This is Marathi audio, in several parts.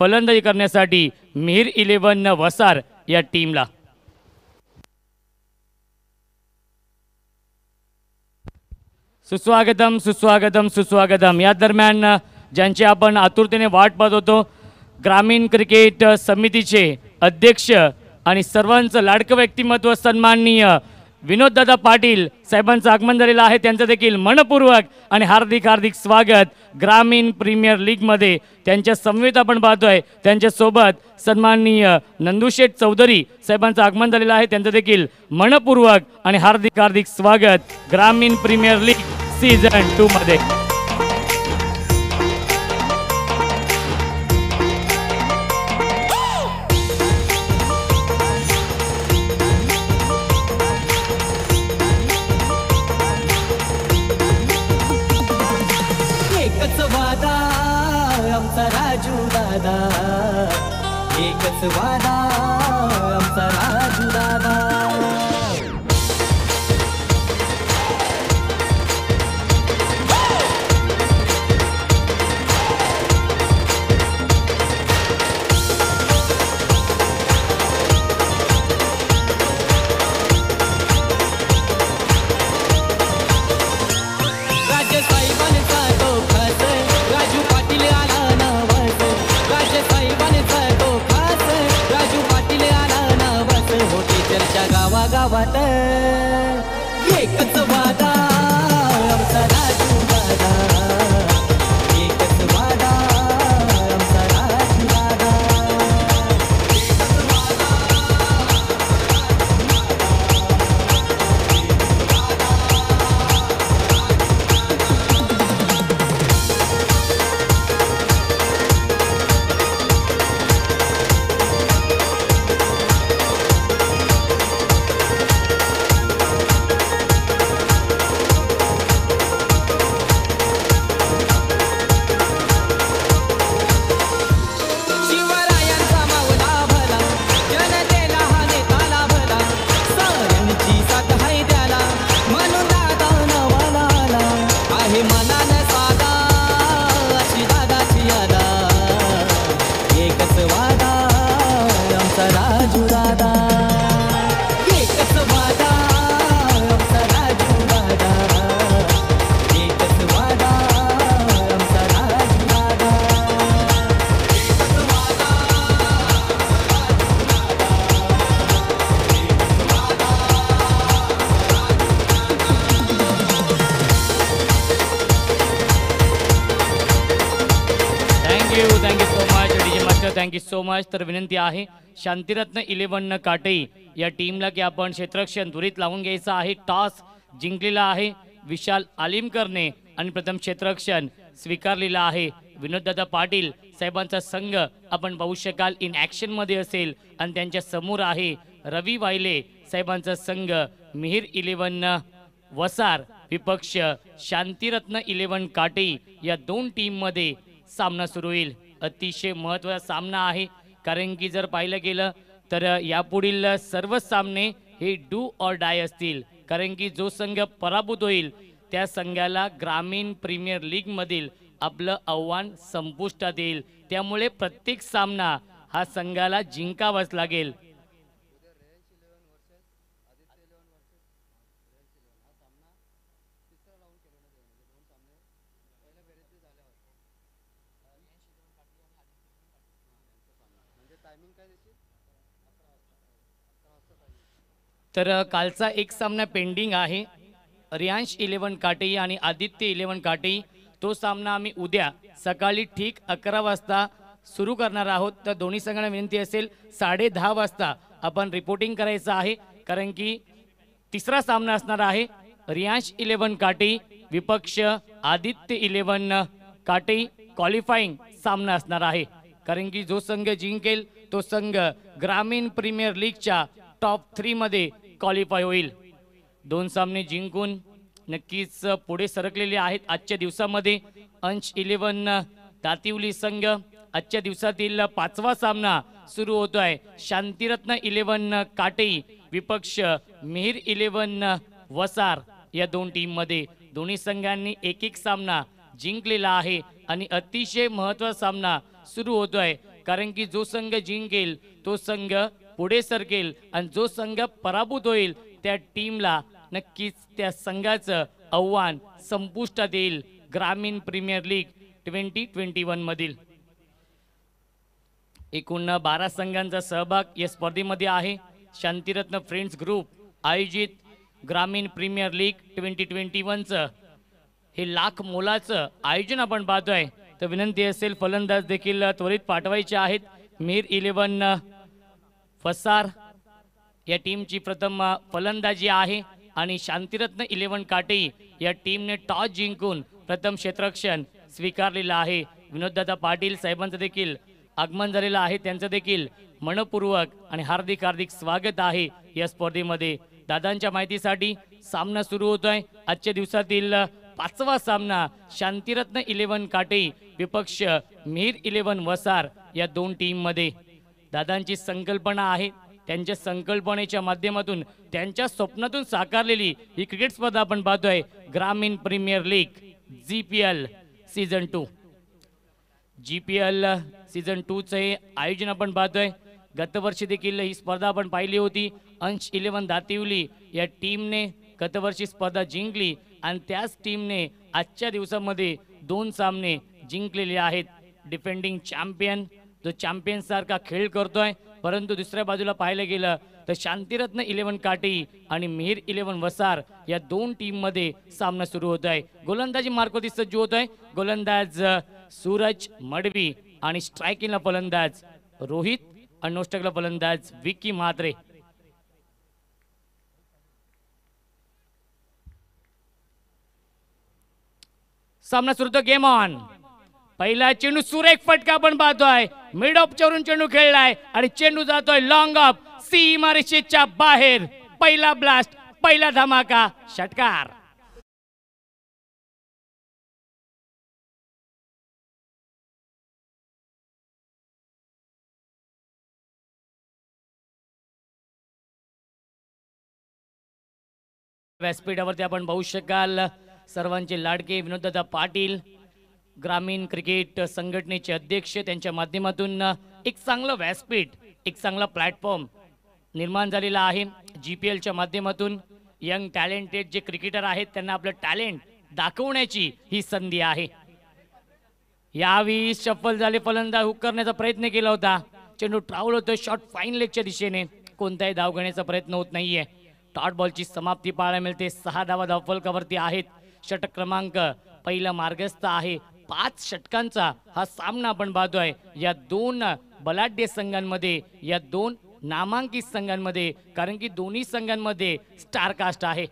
फलंदाजी करण्यासाठी मिहीर इलेव्हन वसार या टीमला सुस्वागतम सुस्वागतम सुस्वागतम या दरम्यान ज्यांची आपण आतुरतेने वाट पाहत होतो ग्रामीण क्रिकेट समितीचे अध्यक्ष आणि सर्वांचं लाडकं व्यक्तिमत्व सन्माननीय विनोददादा पाटील साहेबांचं आगमन झालेलं आहे त्यांचं देखील मनपूर्वक आणि हार्दिक हार्दिक स्वागत ग्रामीण प्रीमियर लीगमध्ये त्यांच्या समवेत आपण पाहतोय त्यांच्यासोबत सन्माननीय नंदूशेठ चौधरी साहेबांचं आगमन झालेलं आहे त्यांचं देखील मनपूर्वक आणि हार्दिक हार्दिक स्वागत ग्रामीण प्रीमियर लीग सीझन टूमध्ये वादा समाज तर विनंती आहे शांतिरत्न इलेव्हन काटई या टीमला की आपण क्षेत्रक्षण धुरीत लावून घ्यायचा आहे टॉस जिंकलेला आहे विशाल आलिमकरने आणि प्रथम क्षेत्रक्षण स्वीकारलेला आहे विनोददादा पाटील साहेबांचा संघ आपण पाहू शकाल इन ऍक्शन मध्ये असेल आणि त्यांच्या समोर आहे रवी वायले साहेबांचा संघ मिहीर इलेव्हन वसार विपक्ष शांतिरत्न इलेव्हन काटे या दोन टीममध्ये सामना सुरू होईल अतिशय महत्वाचा सामना आहे कारण की जर पाहिलं गेलं तर यापुढील सर्व सामने हे डू ऑर डाय असतील कारण की जो संघ पराभूत होईल त्या संघाला ग्रामीण प्रीमियर लीग मधील आपलं आव्हान संपुष्टात येईल त्यामुळे प्रत्येक सामना हा संघाला जिंकावाच लागेल तर कालचा एक सामना पेंडिंग आहे रियांश इलेवन काटे आणि आदित्य इलेव्हन काटे तो सामना आम्ही उद्या सकाळी ठीक अकरा वाजता सुरू करणार आहोत तर दोन्ही संघांना विनंती असेल साडे दहा वाजता आपण रिपोर्टिंग करायचं आहे कारण की तिसरा सामना असणार आहे रियांश इलेवन काटे विपक्ष आदित्य इलेवन काटे क्वालिफाईंग सामना असणार आहे कारण की जो संघ जिंकेल तो संघ ग्रामीण प्रीमियर लीगच्या टॉप थ्रीमध्ये क्वालिफाय होईल दोन सामने जिंकून नक्कीच पुढे सरकलेले आहेत आजच्या दिवसामध्ये अंश इलेव्हन तातिवली संघ आजच्या दिवसातील पाचवा सामना सुरू होतोय शांतीरत्न शांतिरत्न इलेव्हन काटेई विपक्ष मिहीर इलेव्हन वसार या दोन टीम मध्ये दोन्ही संघांनी एक एक सामना जिंकलेला आहे आणि अतिशय महत्वाचा सामना सुरू होतोय कारण की जो संघ जिंकेल तो संघ पुढे सरकेल आणि जो संघ पराभूत होईल त्या टीमला नक्कीच त्या संघाचं आव्हान संपुष्टात येईल ग्रामीण premier league twenty twenty one मधील एकूण बारा संघांचा सहभाग या स्पर्धेमध्ये आहे शांतिरत्न फ्रेंड्स ग्रुप आयोजित ग्रामीण प्रीमियर लीग ट्वेंटी ट्वेंटी वनचं हे लाख मोलाचं आयोजन आपण पाहतोय तर विनंती असेल फलंदाज देखील त्वरित पाठवायचे आहेत मीर इलेव्हन फसार या टीमची प्रथम फलंदाजी आहे आणि शांतिरत्न इलेव्हन काटे या टीमने टॉस जिंकून प्रथम क्षेत्रक्षण स्वीकारलेलं आहे विनोददादा पाटील साहेबांचं देखील आगमन झालेलं आहे त्यांचं देखील मनपूर्वक आणि हार्दिक हार्दिक स्वागत आहे या स्पर्धेमध्ये दादांच्या माहितीसाठी सामना सुरू होतोय आजच्या दिवसातील पाचवा सामना शांतिरत्न इलेव्हन काटे विपक्ष मीर इलेव्हन वसार या दोन टीममध्ये दादांची संकल्पना आहे त्यांच्या संकल्पनेच्या माध्यमातून त्यांच्या स्वप्नातून साकारलेली ही क्रिकेट स्पर्धा आपण पाहतोय ग्रामीण premier league G P L season two G P L season two हे आयोजन आपण पाहतोय गतवर्षी देखील ही स्पर्धा आपण पाहिली होती अंश इलेव्हन दातिवली या टीमने गतवर्षी स्पर्धा जिंकली आणि त्याच टीमने आजच्या दिवसामध्ये दोन सामने जिंकलेले आहेत डिफेंडिंग चॅम्पियन जो चॅम्पियन सारखा खेळ करतोय परंतु दुसऱ्या बाजूला पाहिलं गेलं तर शांतिरत्न इलेव्हन काटी आणि मिहीर इलेव्हन वसार या दोन टीम मध्ये सामना सुरू होत आहे गोलंदाजी मार्को दिसत जो होत आहे गोलंदाज सूरज मडवी आणि स्ट्रायकिंगला फलंदाज रोहित आणि नोष्टकला फलंदाज विकी म्हात्रे सामना सुरू होतो गेम ऑन पहिला चेंडू सुरेख फटका पण पाहतोय मिड ऑफ चरून चेंडू खेळलाय आणि चेंडू जातोय लॉंग ऑफ सी इमारिशेच्या बाहेर पहिला ब्लास्ट पहिला धमाका षटकार व्यासपीठावरती आपण बघू शकाल सर्वांचे लाडके विनोदा पाटील ग्रामीण क्रिकेट संघटनेचे अध्यक्ष त्यांच्या माध्यमातून एक चांगलं व्यासपीठ एक चांगला प्लॅटफॉर्म निर्माण झालेला आहे जी पी एलच्या माध्यमातून यंग टॅलेंटेड जे क्रिकेटर आहेत त्यांना आपलं टॅलेंट दाखवण्याची ही संधी आहे यावेळी सफल झाले फलंदाज हुक करण्याचा प्रयत्न केला होता चेंडू ट्रावल होतो शॉर्ट फाईन लेगच्या दिशेने कोणताही धाव घेण्याचा प्रयत्न होत नाहीये टॉट बॉलची समाप्ती पाहायला मिळते सहा धावा धावफलकावरती आहेत षटक क्रमांक पहिला मार्गस्थ आहे पाच षटकांचा हा सामना आपण पाहतोय या दोन बलाढ्य संघांमध्ये या दोन नामांकित संघांमध्ये कारण की दोन्ही संघांमध्ये स्टारकास्ट आहे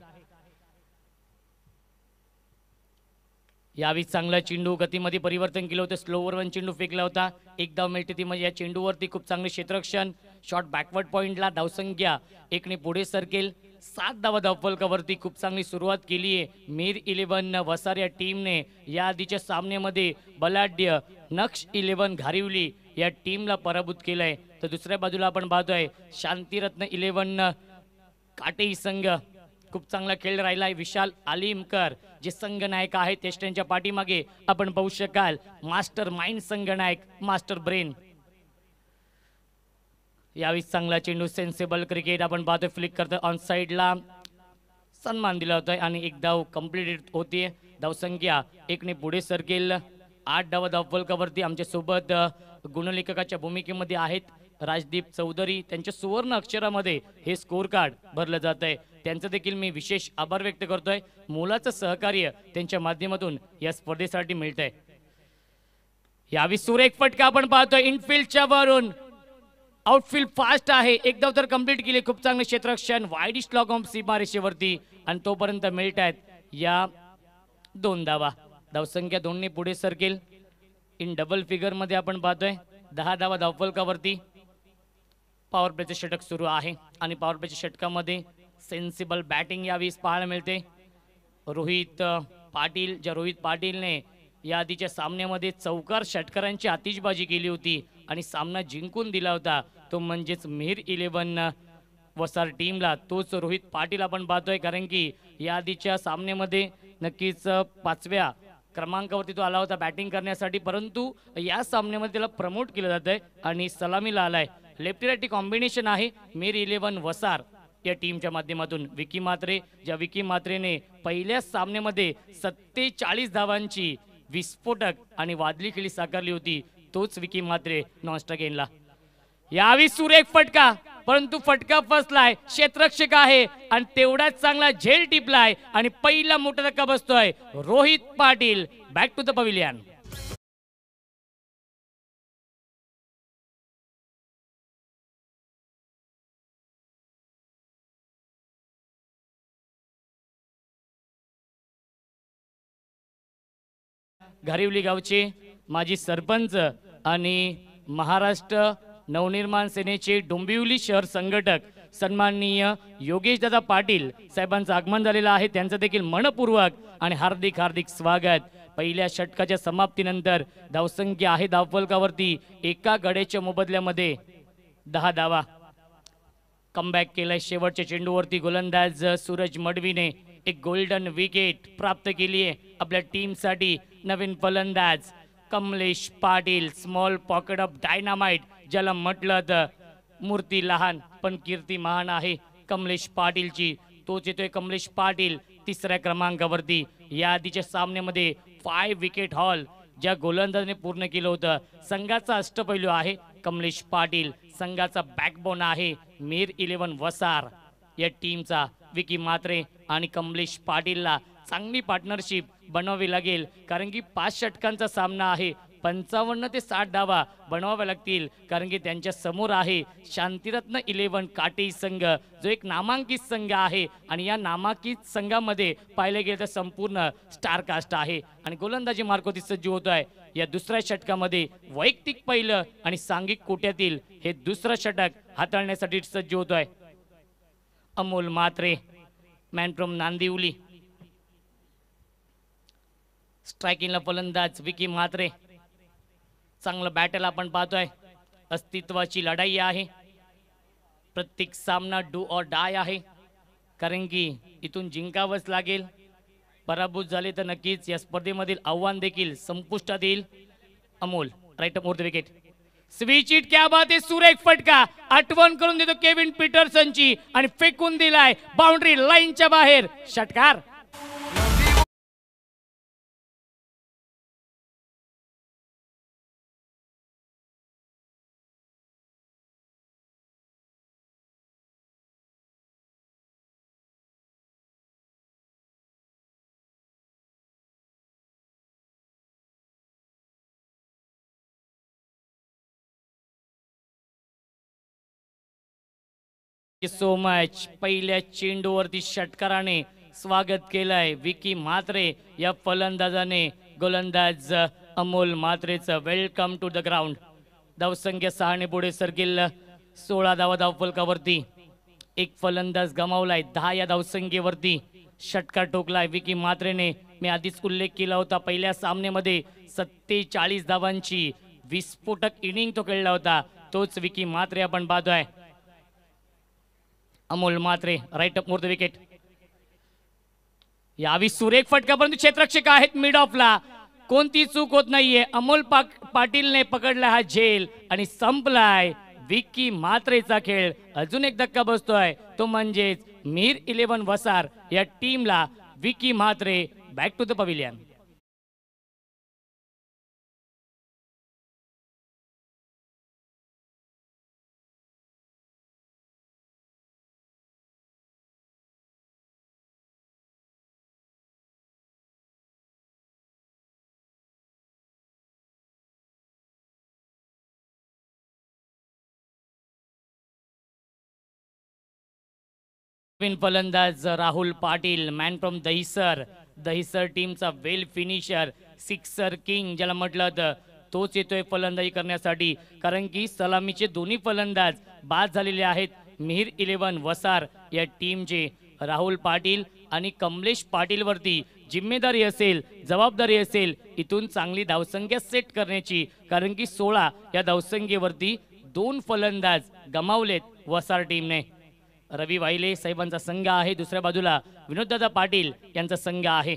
यावेळी चांगला चेंडू गतीमध्ये परिवर्तन केलं होतं स्लोवर वन चेंडू फेकला होता एक मिळते ती म्हणजे या चेंडूवरती खूप चांगले क्षेत्ररक्षण शॉर्ट बॅकवर्ड पॉईंटला धावसंख्या एकने पुढे सरकेल सात धावा धावफलकावरती खूप चांगली सुरुवात केली आहे मीर इलेव्हन वसार या टीमने या आधीच्या सामन्यामध्ये बलाढ्य नक्ष इलेव्हन घारिवली या टीमला पराभूत केलंय तर दुसऱ्या बाजूला आपण पाहतोय शांतीरत्न इलेव्हन काटेई संघ खूप चांगला खेळ राहिलाय विशाल आलिमकर जे संघ नायक आहेत त्यांच्या पाठीमागे आपण पाहू शकाल मास्टर माइंड संघ नायक मास्टर ब्रेन यावेळी चांगला चेंडू सेन्सेबल क्रिकेट आपण पाहतोय फ्लिक करतोय ऑन साइडला सन्मान दिला होता आणि एक धाव कम्प्लीट होती संख्या एकने पुढे सरकेल आठ धाव धावफल आमच्या सोबत गुणलेखकाच्या भूमिकेमध्ये आहेत राजदीप चौधरी त्यांच्या सुवर्ण अक्षरामध्ये हे स्कोर कार्ड भरलं जात आहे त्यांचं देखील मी विशेष आभार व्यक्त करतोय मोलाचं सहकार्य त्यांच्या माध्यमातून या स्पर्धेसाठी मिळत आहे यावी एक फटका आपण पाहतोय इनफिल्डच्या वरून आउटफील्ड फास्ट आहे एकदा तर कम्प्लीट केली खूप चांगले क्षेत्ररक्षण वाईडिश लॉग ऑफ सीमारेषेवरती आणि तोपर्यंत मिळत आहेत या दोन धावा धावसंख्या दोनने पुढे सरकेल इन डबल फिगर मध्ये आपण पाहतोय दहा धावा धावफलकावरती पॉवर प्लेचे षटक सुरू आहे आणि पॉवर प्लेच्या षटकामध्ये सेन्सिबल बॅटिंग यावेळी पाहायला मिळते रोहित पाटील ज्या रोहित पाटीलने या आधीच्या सामन्यामध्ये चौकार षटकरांची आतिषबाजी केली होती आणि सामना जिंकून दिला होता तो म्हणजेच मिहीर इलेव्हन वसार टीमला तोच रोहित पाटील आपण पाहतोय कारण की या आधीच्या सामन्यामध्ये नक्कीच पाचव्या क्रमांकावरती तो आला होता बॅटिंग करण्यासाठी परंतु या सामन्यामध्ये त्याला प्रमोट केलं जात आहे आणि सलामीला आलाय लेफ्ट राईटी कॉम्बिनेशन आहे मिर इलेव्हन वसार या टीमच्या माध्यमातून विकी मात्रे ज्या विकी मात्रेने पहिल्या सामन्यामध्ये सत्तेचाळीस धावांची विस्फोटक आणि वादली खेळी साकारली होती तोच विकी मात्रे नॉनस्टा गेनला यावी सुरेख फटका परंतु फटका फसलाय क्षेत्रक्षक आहे आणि तेवढाच चांगला झेल टिपलाय आणि पहिला मोठा धक्का बसतोय Rohit Patil back to the pavilion Gharivali गावची माजी सरपंच आणि महाराष्ट्र नवनिर्माण सेनेचे डोंबिवली शहर संघटक सन्माननीय दादा पाटील साहेबांचं आगमन झालेलं आहे त्यांचं देखील मनपूर्वक आणि हार्दिक हार्दिक स्वागत पहिल्या षटकाच्या समाप्तीनंतर धावसंख्या आहे धावफलकावरती एका गड्याच्या मोबदल्यामध्ये दहा धावा कमबॅक केलाय शेवटच्या चेंडूवरती गोलंदाज सूरज मडवीने एक गोल्डन विकेट प्राप्त केली आहे आपल्या टीमसाठी नवीन फलंदाज Kamlesh Patil small pocket of dynamite ज्याला म्हटलं तर मूर्ती लहान पण कीर्ती महान आहे कमलेश पाटीलची तोच येतोय कमलेश पाटील तिसऱ्या क्रमांकावरती या आधीच्या सामन्यामध्ये फाय विकेट हॉल ज्या गोलंदाजने पूर्ण केलं होतं संघाचा अष्टपैलू आहे कमलेश पाटील संघाचा बॅकबोन आहे मीर इलेव्हन वसार या टीमचा विकी मात्रे आणि कमलेश पाटीलला चांगली पार्टनरशिप बनवावी लागेल कारण की पाच षटकांचा सामना आहे पंचावन्न ते साठ डावा बनवाव्या लागतील कारण की त्यांच्या समोर आहे शांतिरत्न इलेव्हन काटे संघ जो एक नामांकित संघ आहे आणि या नामांकित संघामध्ये पाहिलं गेलं तर संपूर्ण स्टार कास्ट आहे आणि गोलंदाजी मार्कोती सज्ज होत आहे या दुसऱ्या षटकामध्ये वैयक्तिक पहिलं आणि सांघिक कोट्यातील हे दुसरं षटक हाताळण्यासाठी सज्ज होतोय आहे अमोल मात्रे मॅन फ्रॉम नांदिवली स्ट्रायकिंगला फलंदाज विकी म्हात्रे चांगलं बॅटल आपण पाहतोय अस्तित्वाची लढाई आहे प्रत्येक सामना डू ऑर डाय आहे कारण की इथून जिंकावंच लागेल पराभूत झाले तर नक्कीच या स्पर्धेमधील आव्हान देखील संपुष्टात येईल Amol right over the wicket switch it क्या बात है सुरेख फटका आठवण करून देतो केविन पीटरसनची आणि फेकून दिलाय बाउंड्री लाईनच्या बाहेर षटकार सो मच पहिल्या चेंडूवरती षटकाराने स्वागत केलंय विकी मात्रे या फलंदाजाने गोलंदाज अमोल मात्रेचं वेलकम टू द ग्राउंड धावसंख्या सहाने पुढे सरकेल सोळा धावा धावफलकावरती एक फलंदाज गमावलाय दहा या धावसंख्येवरती षटकार ठोकलाय विकी मात्रेने मी आधीच उल्लेख केला होता पहिल्या सामन्यामध्ये सत्तेचाळीस धावांची विस्फोटक इनिंग तो खेळला होता तोच विकी मात्रे आपण पाहतोय अमोल मात्रे राईट अप मोर द विकेट यावी सुरेख फटका परंतु क्षेत्रक्षक आहेत मिड ऑफला कोणती चूक होत नाहीये अमोल पाटीलने पकडला हा झेल आणि संपलाय विक्की मात्रेचा खेळ अजून एक धक्का बसतोय तो म्हणजेच मीर इलेव्हन वसार या टीमला Vicky Mhatre back to the pavilion फलंदाज राहुल पाटील मॅन फ्रॉम दहिसर दहिसर टीमचा वेल फिनिशर सिक्सर किंग ज्याला म्हटलं तर तोच येतोय फलंदाजी करण्यासाठी कारण की सलामीचे दोन्ही फलंदाज बाद झालेले आहेत मिहिर इलेव्हन वसार या टीमचे राहुल पाटील आणि कमलेश वरती जिम्मेदारी असेल जबाबदारी असेल इथून चांगली धावसंख्या सेट करण्याची कारण की सोळा या धावसंख्येवरती दोन फलंदाज गमावलेत वसार टीमने रवी वाहिले साहेबांचा संघ आहे दुसऱ्या बाजूला विनोददादा पाटील यांचा संघ आहे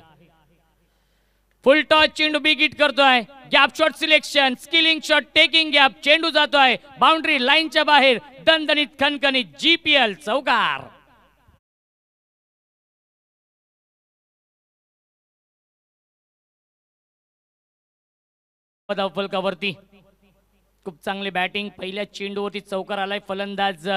फुल टॉस चेंडू बी करतोय gap shot selection skilling shot taking gap चेंडू जातोय बाउंड्री लाईनच्या बाहेर दणदणीत खनखनीत जीपीएल चौकार वरती खूप चांगली बॅटिंग पहिल्या चेंडूवरती चौकार आलाय फलंदाज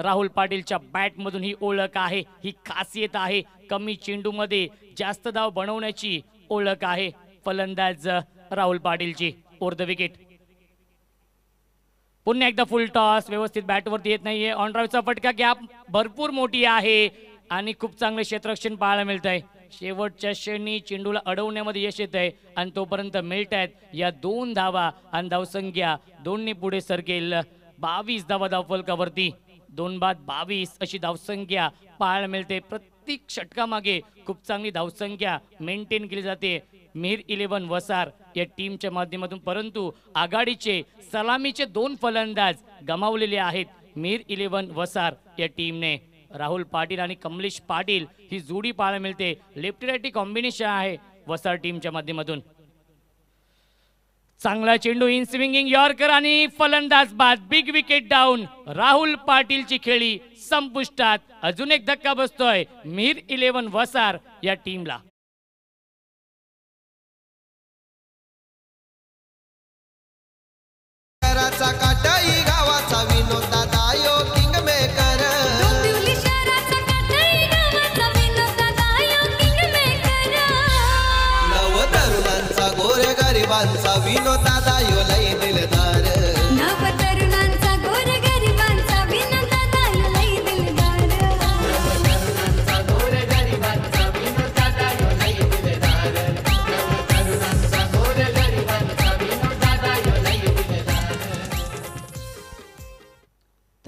राहुल पाटीलच्या बॅटमधून ही ओळख आहे ही खासियत आहे कमी चेंडूमध्ये जास्त धाव बनवण्याची ओळख आहे फलंदाज राहुल पाटीलची ओर द विकेट पुन्हा एकदा फुल टॉस व्यवस्थित बॅटवरती येत नाहीये ऑन फटका गॅप भरपूर मोठी आहे आणि खूप चांगलं क्षेत्ररक्षण पाहायला मिळत आहे शेवटच्या श्रेणी चेंडूला अडवण्यामध्ये यश येत आहे आणि तोपर्यंत मिळत आहेत या दोन धावा आणि धावसंख्या दोन्ही पुढे सरकेल बावीस धावा धावफलकावरती दोन बाद बावीस अशी धावसंख्या पाहायला मिळते प्रत्येक षटकामागे खूप चांगली धावसंख्या मेंटेन केली जाते मिर इलेव्हन वसार या टीमच्या माध्यमातून परंतु आघाडीचे सलामीचे दोन फलंदाज गमावलेले आहेत मिर इलेव्हन वसार या टीमने राहुल पाटील आणि कमलेश पाटील ही जोडी पाहायला मिळते लेफ्ट राईटी कॉम्बिनेशन आहे वसार टीमच्या माध्यमातून चांगला चेंडू इन स्विंगिंग यॉर्कर आणि फलंदाज बाद बिग विकेट डाऊन राहुल पाटीलची खेळी संपुष्टात अजून एक धक्का बसतोय मीर इलेव्हन वसार या टीमला गावाचा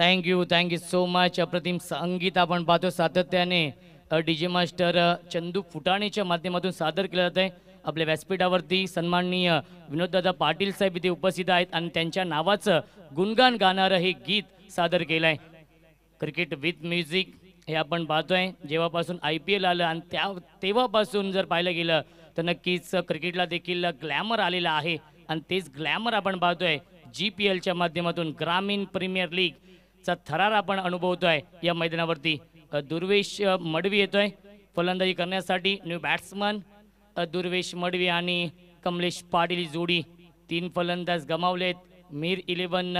थँक्यू थँक्यू सो मच अप्रतिम संगीत आपण पाहतो सातत्याने डी जे मास्टर चंदू फुटाणेच्या माध्यमातून सादर केलं जात आहे आपल्या व्यासपीठावरती सन्माननीय विनोददादा पाटील साहेब इथे उपस्थित आहेत आणि त्यांच्या नावाचं गुणगान गाणारं हे गीत सादर केलं आहे क्रिकेट विथ म्युझिक हे आपण पाहतोय जेव्हापासून आय पी एल आलं आणि त्या तेव्हापासून जर पाहिलं गेलं तर नक्कीच क्रिकेटला देखील ग्लॅमर आलेलं आहे आणि तेच ग्लॅमर आपण पाहतोय जी पी एलच्या माध्यमातून ग्रामीण प्रीमियर लीग चा थरार आपण अनुभवतोय या मैदानावरती दुर्वेश मडवी येतोय फलंदाजी करण्यासाठी न्यू बॅट्समन दुर्वेश मडवी आणि कमलेश पाटील जोडी तीन फलंदाज गमावलेत मीर इलेव्हन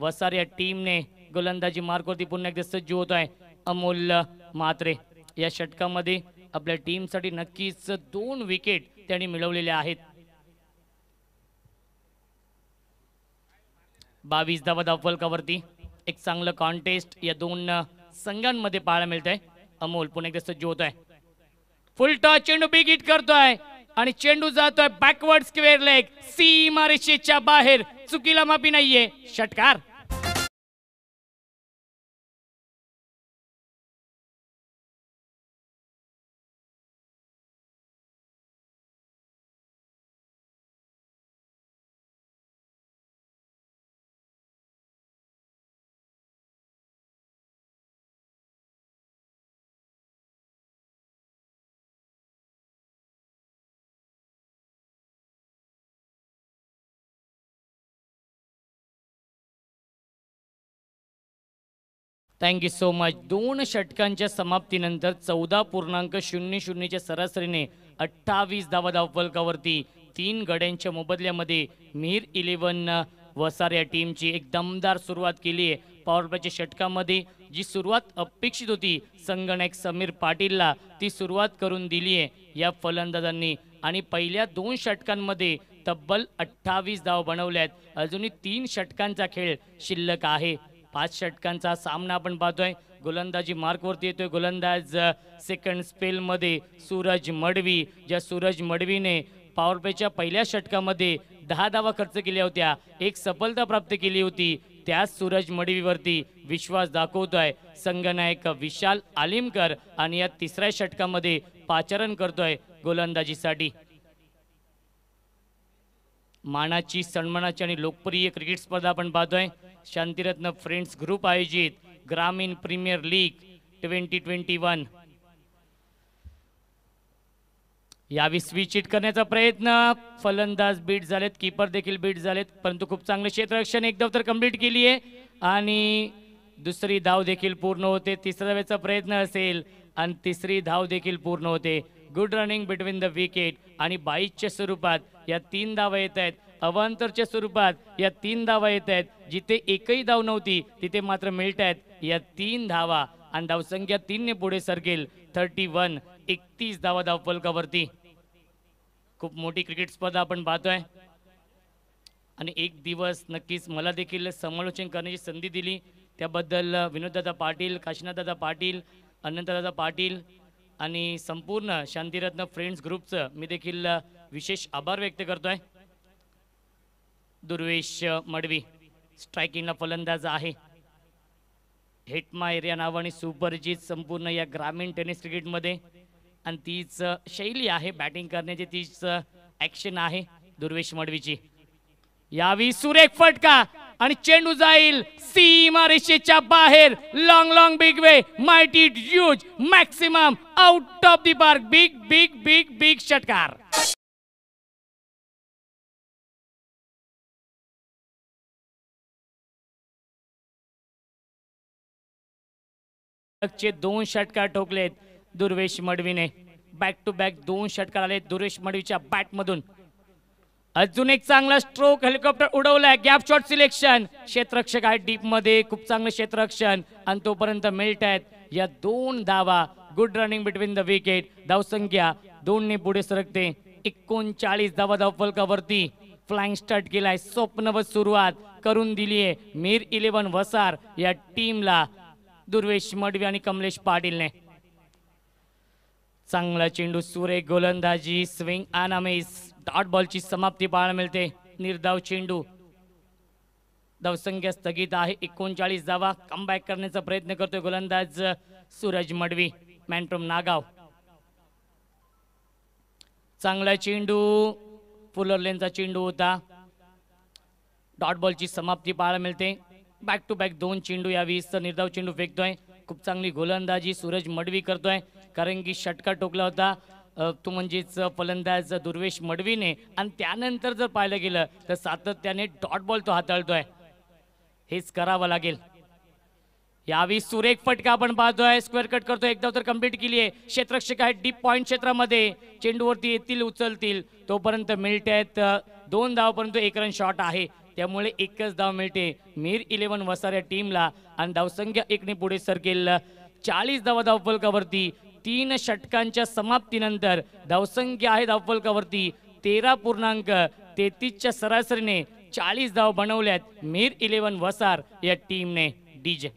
वसार या टीमने गोलंदाजी मार्गवरती पुन्हा एकदा सज्ज होत आहे अमोल मात्रे या षटकामध्ये आपल्या टीमसाठी नक्कीच दोन विकेट त्यांनी मिळवलेल्या आहेत बावीस धावा धावफलकावरती एक चांगलं कॉन्टेस्ट या दोन संघांमध्ये पाहायला मिळत आहे अमोल पुणे एकदा सज्ज होत आहे फुल टॉस चेंडू बिग करतोय आणि चेंडू जातोय बॅकवर्ड स्क्वेअर लेग सी रेषेच्या बाहेर चुकीला माफी नाहीये षटकार थँक्यू सो मच दोन षटकांच्या समाप्तीनंतर चौदा पूर्णांक शून्य शून्यच्या सरासरीने अठ्ठावीस धावा धावफलकावरती तीन गड्यांच्या मोबदल्यामध्ये मिहीर इलेव्हन वसार या टीमची एक दमदार सुरुवात केली आहे पॉवरप्लेच्या षटकामध्ये जी सुरुवात अपेक्षित होती संगणक समीर पाटीलला ती सुरुवात करून दिली आहे या फलंदाजांनी आणि पहिल्या दोन षटकांमध्ये तब्बल अठ्ठावीस धाव बनवल्यात अजूनही तीन षटकांचा खेळ शिल्लक आहे पाच षटकांचा सामना आपण पाहतोय गोलंदाजी मार्कवरती येतोय गोलंदाज सेकंड स्पेलमध्ये सूरज मडवी ज्या सूरज मडवीने पॉवरपेच्या पहिल्या षटकामध्ये दहा धावा खर्च केल्या होत्या एक सफलता प्राप्त केली होती त्याच सूरज मडवीवरती विश्वास दाखवतोय संघनायक विशाल आलिमकर आणि या तिसऱ्या षटकामध्ये पाचारण करतोय गोलंदाजीसाठी मानाची सन्मानाची आणि लोकप्रिय क्रिकेट स्पर्धा आपण पाहतोय शांतिरत्न फ्रेंड्स ग्रुप आयोजित ग्रामीण premier league twenty twenty one यावेळी स्वी चिट करण्याचा प्रयत्न फलंदाज बीट झालेत कीपर देखील बीट झालेत परंतु खूप चांगले क्षेत्ररक्षण एक धाव तर कम्प्लीट केली आहे आणि दुसरी धाव देखील पूर्ण होते तिसऱ्या वेळेचा प्रयत्न असेल आणि तिसरी धाव देखील पूर्ण होते good running between the wicket आणि बाईसच्या स्वरूपात या तीन धावा येत आहेत अवांतरच्या स्वरूपात या तीन धावा येत आहेत जिथे एकही धाव नव्हती तिथे मात्र मिळत आहेत या तीन धावा आणि धावसंख्या तीनने पुढे सरकेल थर्टी वन एकतीस धावा धावफलकावरती खूप मोठी क्रिकेट स्पर्धा आपण पाहतोय आणि एक दिवस नक्कीच मला देखील समालोचन करण्याची संधी दिली त्याबद्दल विनोददादा पाटील काशीनाथदादा पाटील अनंतदादा पाटील आणि संपूर्ण शांतिरत्न फ्रेंड्स ग्रुपचं मी देखील विशेष आभार व्यक्त करतोय दुर्वेश मडवी स्ट्रायकिंगला फलंदाज आहे हेटमा एरिया नावाने सुपरजीत संपूर्ण या ग्रामीण टेनिस क्रिकेटमध्ये आणि तीच शैली आहे बॅटिंग करण्याची तीच ऍक्शन आहे दुर्वेश मडवीची यावी सुरेख फटका आणि चेंडू जाईल सीमा रेषेच्या बाहेर long long big way mighty huge maximum out of the park big big big big षटकार चे दोन षटकार ठोकलेत दुर्वेश मडवीने बॅक टू बॅक दोन षटकार आले दुर्वेश मडवीच्या बॅटमधून अजून एक चांगला स्ट्रोक हेलिकॉप्टर उडवलाय गॅप शॉट सिलेक्शन क्षेत्ररक्षक आहे डीप मध्ये खूप चांगलं क्षेत्ररक्षण आणि तोपर्यंत मिळत आहेत या दोन धावा good running between the wicket धावसंख्या ने पुढे सरकते एकोणचाळीस धावा धाव फलकावरती फ्लाइंग स्टार्ट केलाय स्वप्नवत सुरुवात करून दिलीये मीर इलेव्हन वसार या टीमला दुर्वेश मडवी आणि कमलेश पाटीलने चांगला चेंडू सुरे गोलंदाजी स्विंग अनामेस डॉट बॉलची समाप्ती पाहायला मिळते निर्धाव चेंडू धावसंख्या स्थगित आहे एकोणचाळीस जावा कम बॅक करण्याचा प्रयत्न करतोय गोलंदाज सूरज मडवी मॅन नागाव चांगला चेंडू फुलर लेनचा चेंडू होता डॉट बॉलची समाप्ती पाहायला मिळते बॅक टू बॅक दोन चेंडू या वीसचा निर्धाव चेंडू फेकतोय खूप चांगली गोलंदाजी सूरज मडवी करतोय कारण की षटका टोकला होता तो म्हणजेच फलंदाज दुर्वेश मडवीने आणि त्यानंतर जर पाहिलं गेलं तर सातत्याने डॉट बॉल तो हाताळतोय हेच करावं लागेल यावी सुरेख फटका आपण पाहतोय स्क्वेअर कट करतोय एकदा तर कम्प्लीट केली आहे क्षेत्रक्षक आहे डीप पॉईंट क्षेत्रामध्ये चेंडूवरती येतील उचलतील तोपर्यंत मिळत आहेत दोन धावपर्यंत एक रन शॉट आहे त्यामुळे एकच धाव मिळते मीर इलेव्हन वसाऱ्या टीमला आणि धावसंख्या एकने पुढे सरकेल चाळीस धावा धावफलकावरती तीन षटकांच्या समाप्तीनंतर धावसंख्या आहे धावफलकावरती तेरा पूर्णांक तेहतीसच्या सरासरीने चाळीस धाव बनवल्यात मीर इलेव्हन वसार या टीमने DJ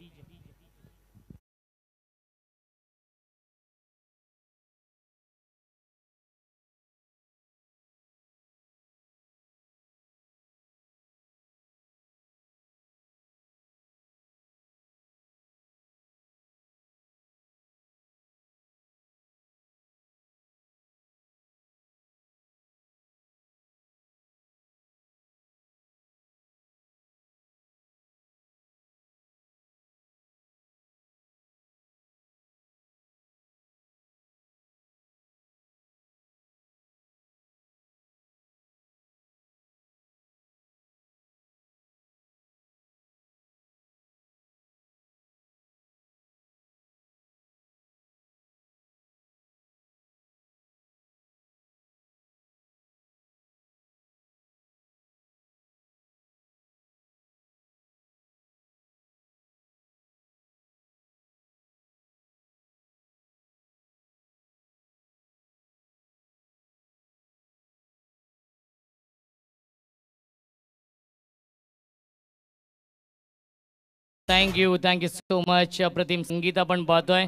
thank you thank you so much Pratim संगीत आपण पाहतोय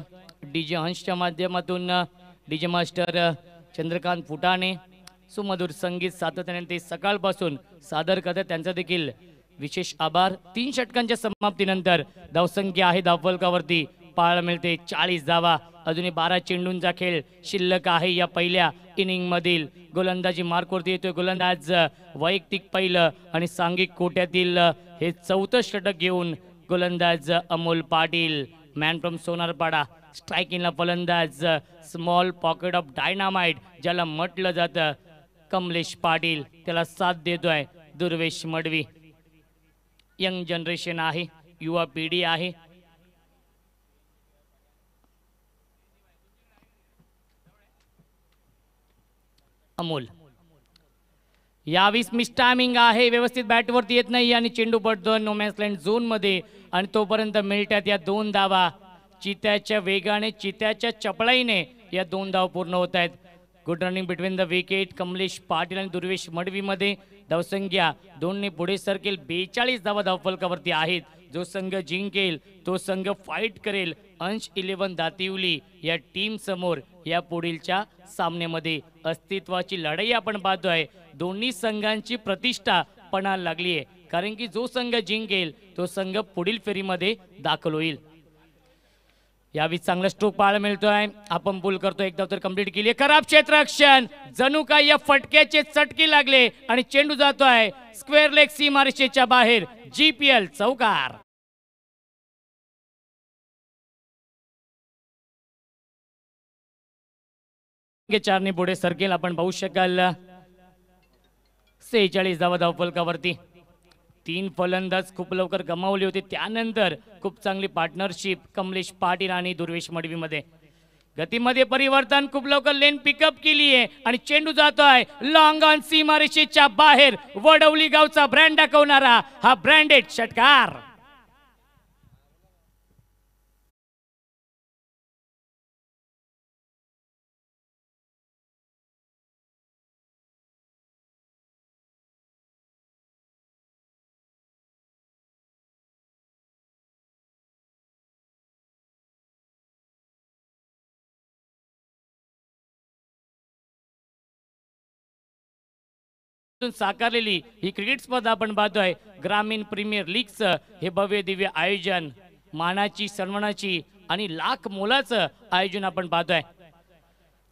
डी जे हंसच्या माध्यमातून डी जे मास्टर चंद्रकांत फुटाणे सुमधुर संगीत सातत्याने ते सकाळपासून सादर करतात त्यांचा देखील विशेष आभार तीन षटकांच्या समाप्तीनंतर धावसंख्या आहे धावफलकावरती पाहायला मिळते चाळीस धावा अजूनही बारा चेंडूंचा खेळ शिल्लक आहे या पहिल्या इनिंग मधील गोलंदाजी मार्कवरती येतोय गोलंदाज वैयक्तिक पहिलं आणि सांघिक कोट्यातील हे चौथं षटक घेऊन गोलंदाज अमोल पाटील मॅन फ्रॉम सोनारपाडा स्ट्रायकिंगला फलंदाज स्मॉल पॉकेट ऑफ डायनामाइट ज्याला म्हटलं जातं कमलेश पाटील त्याला साथ देतोय दुर्वेश मडवी यंग जनरेशन आहे युवा पिढी आहे अमोल यावीस मिस टायमिंग आहे व्यवस्थित बॅटवरती येत नाही आणि चेंडू पडतो नोमॅन्सलँड झोन मध्ये आणि तोपर्यंत मिळतात या दोन धावा चित्याच्या वेगाने चित्याच्या चपळाईने या दोन धाव पूर्ण होत आहेत good running between the wicket Kamlesh Patil आणि दुर्वेश मडवीमध्ये धावसंख्या दोन्ही पुढे सरकेल बेचाळीस धावा धावफलकावरती आहेत जो संघ जिंकेल तो संघ फाईट करेल अंश इलेव्हन दातिवली या टीम समोर या पुढीलच्या सामन्यामध्ये अस्तित्वाची लढाई आपण पाहतोय दोन्ही संघांची प्रतिष्ठा पणाला लागली आहे कारण की जो संघ जिंकेल तो संघ पुढील फेरीमध्ये दाखल होईल यावेळी चांगला स्ट्रोक पाहायला मिळतोय आपण बोल करतो एकदा तर कंप्लीट केली खराब क्षेत्ररक्षण जणू काय या फटक्याचे चटके लागले आणि चेंडू जातोय स्क्वेअर लेग सी मार्शेच्या बाहेर जीपीएल चौकार चारने पुढे सरकेल आपण पाहू शकाल सेहेचाळीस धावा धावपलकावरती तीन फलंदाज खूप लवकर गमावले होते त्यानंतर खूप चांगली पार्टनरशिप कमलेश पाटील आणि दुर्वेश मडवीमध्ये गतीमध्ये परिवर्तन खूप लवकर लेन पिकअप केली आहे आणि चेंडू जातो आहे लॉंग ऑन सीमारेषेच्या बाहेर वडवली गावचा ब्रँड दाखवणारा हा ब्रँडेड षटकार साकारलेली ही क्रिकेट स्पर्धा आपण पाहतोय ग्रामीण प्रीमियर लीगच हे भव्य दिव्य आयोजन मानाची सन्मानाची आणि लाख मोलाचं आयोजन आपण पाहतोय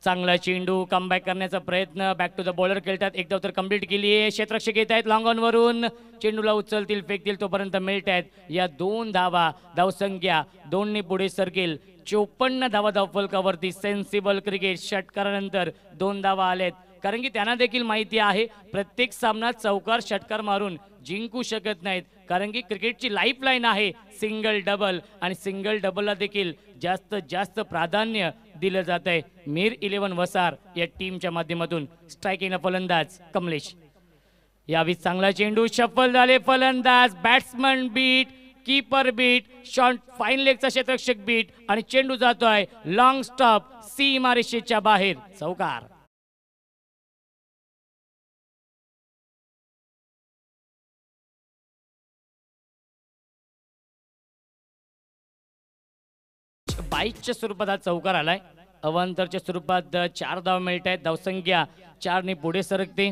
चांगला चेंडू कमबॅक करण्याचा प्रयत्न बॅक टू द बॉलर खेळतात एकदा तर कम्प्लीट केली आहे क्षेत्रक्षक येत आहेत ऑन वरून चेंडूला उचलतील फेकतील तोपर्यंत मिळत आहेत या दोन धावा धावसंख्या दोनने पुढे सरकेल चोपन्न धावा धावफलकावरती सेन्सिबल क्रिकेट षटकारानंतर दोन धावा आलेत कारण की त्यांना देखील माहिती आहे प्रत्येक सामना चौकार षटकार मारून जिंकू शकत नाहीत कारण की क्रिकेटची लाईफ लाईन आहे सिंगल डबल आणि सिंगल डबलला देखील जास्त जास्त प्राधान्य दिलं जात आहे मीर इलेव्हन वसार या टीमच्या माध्यमातून स्ट्रायकिंग फलंदाज कमलेश यावेळी चांगला चेंडू सफल झाले फलंदाज batsman beat keeper beat short fine लेगचा क्षेत्रक्षक बीट आणि चेंडू जातोय लॉंग स्टॉप सी सीमारेषेच्या बाहेर चौकार बाईसच्या स्वरूपात हा चौकार आलाय अवांतरच्या स्वरूपात चार धाव मिळत आहेत धावसंख्या चारने पुढे सरकते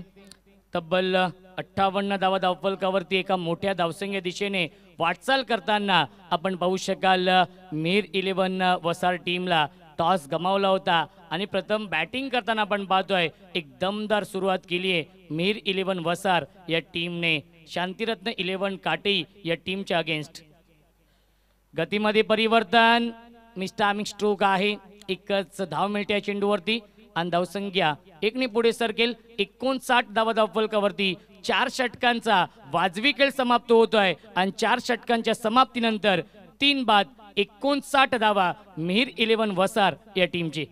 तब्बल अठ्ठावन्न धावा धावफलकावरती एका मोठ्या धावसंख्या दिशेने वाटचाल करताना आपण पाहू शकाल मीर इलेव्हन वसार टीमला टॉस गमावला होता आणि प्रथम बॅटिंग करताना आपण पाहतोय एक दमदार सुरुवात केली आहे मीर इलेव्हन वसार या टीमने शांतिरत्न इलेव्हन काटे या टीमच्या अगेन्स्ट गतीमध्ये परिवर्तन मिस्टामिक स्ट्रोक आहे एकच धाव मिळते या चेंडूवरती आणि धावसंख्या एकने पुढे सरकेल एकोणसाठ धावा धावफलकावरती चार षटकांचा वाजवी खेळ समाप्त होतोय आणि चार षटकांच्या समाप्तीनंतर तीन बाद एकोणसाठ धावा मिहीर इलेव्हन वसार या टीमची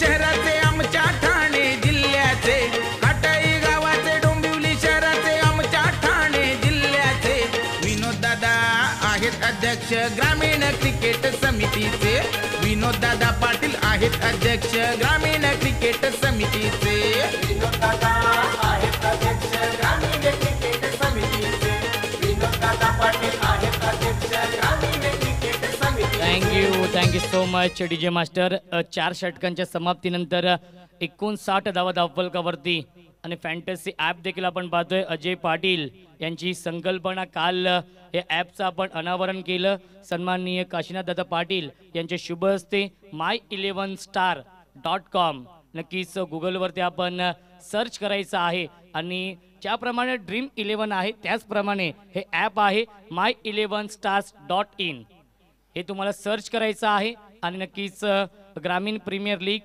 शहराचे विनोदादा पाटील आहेत अध्यक्ष ग्रामीण क्रिकेट समितीचे thank you thank you so much D J master चार षटकांच्या समाप्तीनंतर एकोणसाठ धावा धावपलकावरती आणि फॅन्टसी ॲप देखील आपण पाहतोय अजय पाटील यांची संकल्पना काल हे ॲपचं आपण अनावरण केलं सन्माननीय काशीनाथदादा पाटील यांचे शुभ हस्ते my eleven star dot com नक्कीच गुगलवरती आपण सर्च करायचं आहे आणि ज्याप्रमाणे ड्रीम इलेवन आहे त्याचप्रमाणे हे ॲप आहे my eleven stars dot in हे तुम्हाला सर्च करायचं आहे आणि नक्कीच ग्रामीण प्रीमियर लीग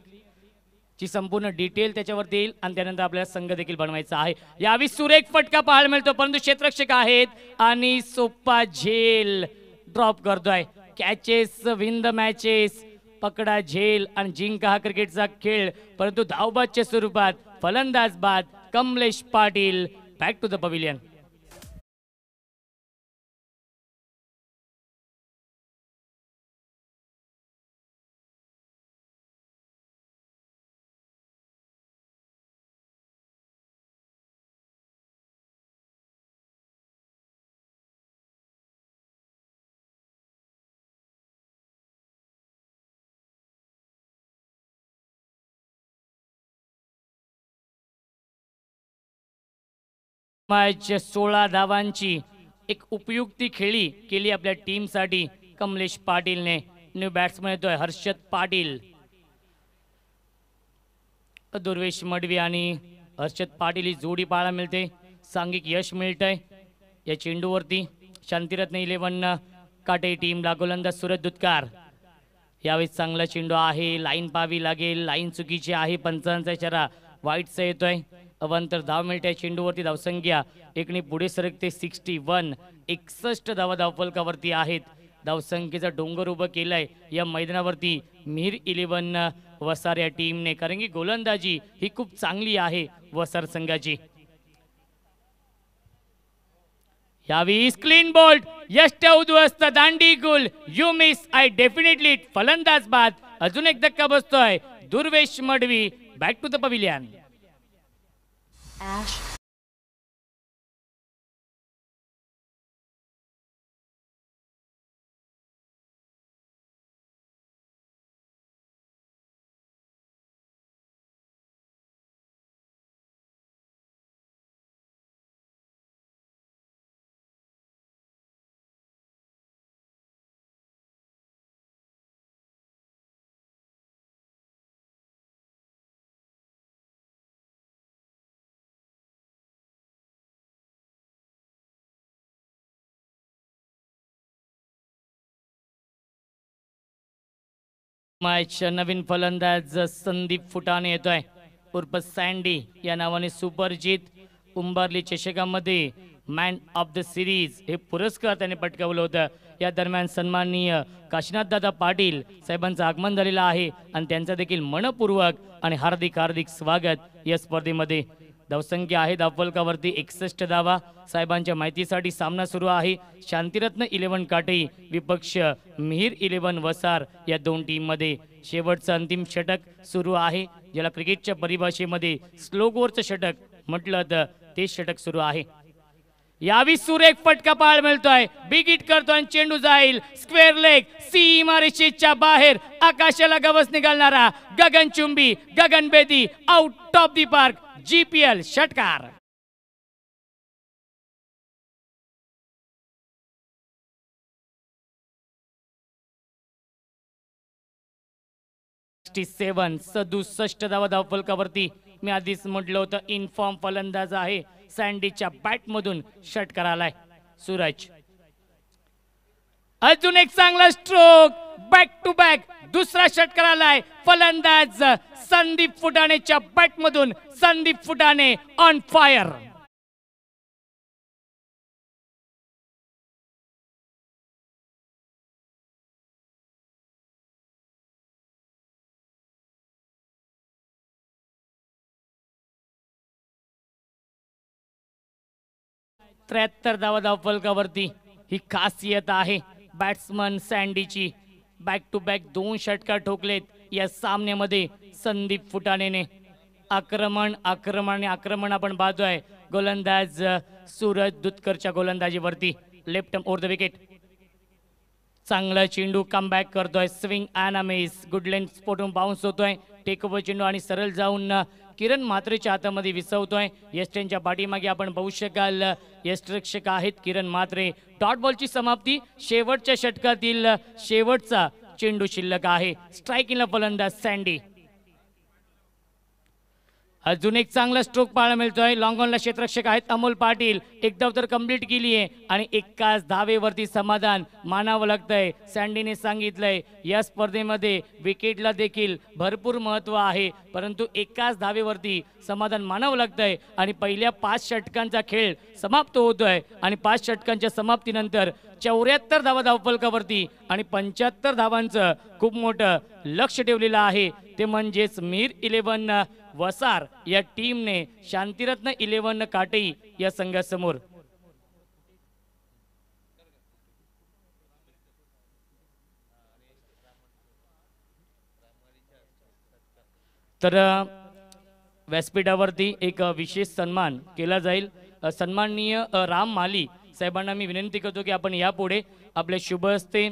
ची संपूर्ण डिटेल त्याच्यावर देईल आणि त्यानंतर आपल्याला संघ देखील बनवायचा आहे यावेळी सुरेख फटका पाहायला मिळतो परंतु क्षेत्रक्षक आहेत आणि सोप्पा झेल ड्रॉप करतोय कॅचेस विन द मॅचेस पकडा झेल आणि जिंका हा क्रिकेटचा खेळ परंतु धावबादच्या स्वरूपात फलंदाज बाद Kamlesh Patil back to the pavilion मायच्या सोळा धावांची एक उपयुक्ती खेळी केली आपल्या टीमसाठी कमलेश पाटीलने न्यू बॅट्समन येतोय हर्षद पाटील दुर्वेश मडवी आणि हर्षद पाटील ही जोडी पाळा मिळते सांघिक यश मिळतंय या चेंडूवरती शांतिरत्न इलेव्हन काटे टीम गोलंदाज सुरत दुतकार यावेळी चांगला चेंडू आहे लाईन पावी लागेल लाईन चुकीची आहे पंचांचा इशारा वाईटचा येतोय अवंतर धाव या चेंडूवरती धावसंख्या एकने पुढे सरकते सिक्स्टी वन एकसष्ट धावा धावफलकावरती आहेत धावसंख्येचा डोंगर उभं केलंय या मैदानावरती मिर इलेव्हन वसार या टीमने कारण की गोलंदाजी ही खूप चांगली आहे वसार संघाची यावीस क्लीन बोल्ट यष्ट उद्ध्वस्त दांडी गुल यू मिस आय डेफिनेटली फलंदाज बाद अजून एक धक्का बसतोय Durvesh Madvi back to the pavilion Ash मॅचच्या नवीन फलंदाज संदीप फुटाने येतोय उर्फ सँडी या नावाने सुपरजित उंबरली चषकामध्ये मॅन ऑफ द सिरीज हे पुरस्कार त्याने पटकावलं होतं या दरम्यान सन्माननीय काशीनाथदादा पाटील साहेबांचं आगमन झालेलं आहे आणि त्यांचं देखील मनपूर्वक आणि हार्दिक हार्दिक स्वागत या स्पर्धेमध्ये धावसंख्या आहे धावफलकावरती एकसष्ट धावा साहेबांच्या माहितीसाठी सामना सुरू आहे शांतिरत्न इलेव्हन काटे विपक्ष मिहीर इलेव्हन वसार या दोन टीममध्ये शेवटचं अंतिम षटक सुरू आहे ज्याला क्रिकेटच्या परिभाषेमध्ये स्लो षटक म्हटलं तर ते षटक सुरू आहे यावी सुरेख फटका पाळ मिळतोय बिगीट करतोय आणि चेंडू जाईल स्क्वेअर लेग सी बाहेर आकाशाला गवस निघालणारा गगनचुंबी बेदी out of the park GPL P षटकार सेवन सदुसष्ट धावा धावफलकावरती मी आधीच म्हटलं होतं इनफॉर्म फलंदाज आहे सँडीच्या बॅटमधून षटकार आलाय सूरज अजून एक चांगला स्ट्रोक बॅक टू बॅक दुसरा षटकार आलाय फलंदाज संदीप फुटाणेच्या बॅट मधून संदीप फुटाणे ऑन फायर त्र्याहत्तर धावा धावफलकावरती ही खासियत आहे बॅट्समन सँडीची बॅक टू बॅक दोन षटकार ठोकलेत या सामन्यामध्ये संदीप फुटाणेने आक्रमण आक्रमण आणि आक्रमण आपण आहे गोलंदाज सूरज दुतकरच्या गोलंदाजीवरती लेफ्ट ओर द विकेट चांगला चेंडू कम बॅक करतोय स्विंग अनामेस गुड स्पोटून बाउन्स होतोय टेकवर चेंडू आणि सरळ जाऊन किरण मात्रेच्या हातामध्ये विसवतोय यष्टेंच्या पाठीमागे आपण बघू शकाल यष्टरक्षक आहेत किरण मात्रे डॉट बॉलची समाप्ती शेवटच्या षटकातील शेवटचा चेंडू शिल्लक आहे स्ट्रायकिंगला फलंदाज सँडी अजून एक चांगला स्ट्रोक पाहायला मिळतोय लॉंगॉनला क्षेत्ररक्षक आहेत अमोल पाटील एक धाव तर कम्प्लीट केली आहे आणि एकाच धावेवरती समाधान मानावं लागतंय सँडीने सांगितलंय या स्पर्धेमध्ये विकेटला देखील भरपूर महत्त्व आहे परंतु एकाच धावेवरती समाधान मानावं लागतंय आणि पहिल्या पाच षटकांचा खेळ समाप्त होतोय आणि पाच षटकांच्या समाप्तीनंतर चौऱ्याहत्तर धावा धावफलकावरती आणि पंच्याहत्तर धावांचं खूप मोठं लक्ष ठेवलेलं आहे ते म्हणजेच मीर इलेव्हन वसार या टीमने शांतिरत्न इलेव्हन काटई या संघासमोर तर व्यासपीठावरती एक विशेष सन्मान केला जाईल सन्माननीय राम माली साहेबांना मी विनंती करतो की आपण यापुढे आपले शुभ हस्ते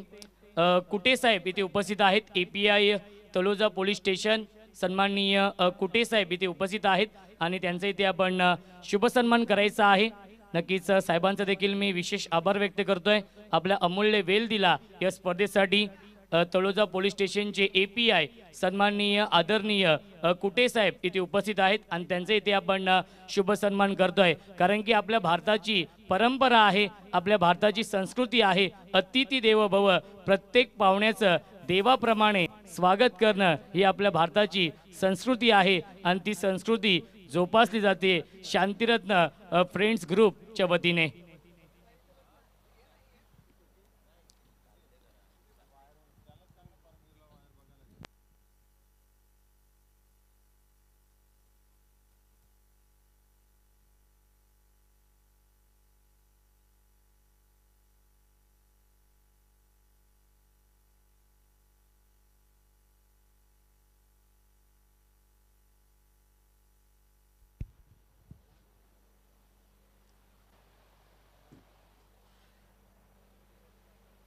कुटे साहेब इथे उपस्थित आहेत एपीआय तळोजा पोलीस स्टेशन सन्माननीय कुटे साहेब इथे उपस्थित आहेत आणि त्यांचा इथे आपण शुभसन्मान करायचा आहे नक्कीच साहेबांचा देखील मी विशेष आभार व्यक्त करतोय आपल्या अमूल्य वेल दिला या स्पर्धेसाठी तळोजा पोलीस स्टेशनचे ए पी आय सन्माननीय आदरणीय कुटे साहेब इथे उपस्थित आहेत आणि त्यांचे इथे आपण शुभ सन्मान करतोय कारण की आपल्या भारताची परंपरा आहे आपल्या भारताची संस्कृती आहे अतिथी देवभव भव प्रत्येक पाहुण्याचं देवाप्रमाणे स्वागत करणं ही आपल्या भारताची संस्कृती आहे आणि ती संस्कृती जोपासली जाते शांतिरत्न फ्रेंड्स ग्रुपच्या वतीने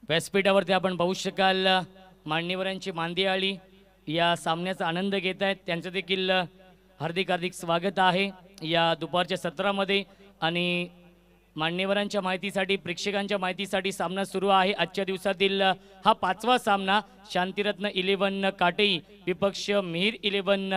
व्यासपीठावरती आपण पाहू शकाल मान्यवरांची मांदी आळी या सामन्याचा आनंद घेत आहेत त्यांचं देखील हार्दिक हार्दिक स्वागत आहे या दुपारच्या सत्रामध्ये आणि मान्यवरांच्या माहितीसाठी प्रेक्षकांच्या माहितीसाठी सामना सुरू आहे आजच्या दिवसातील हा पाचवा सामना शांतिरत्न इलेव्हन काटेई विपक्ष मिहीर इलेव्हन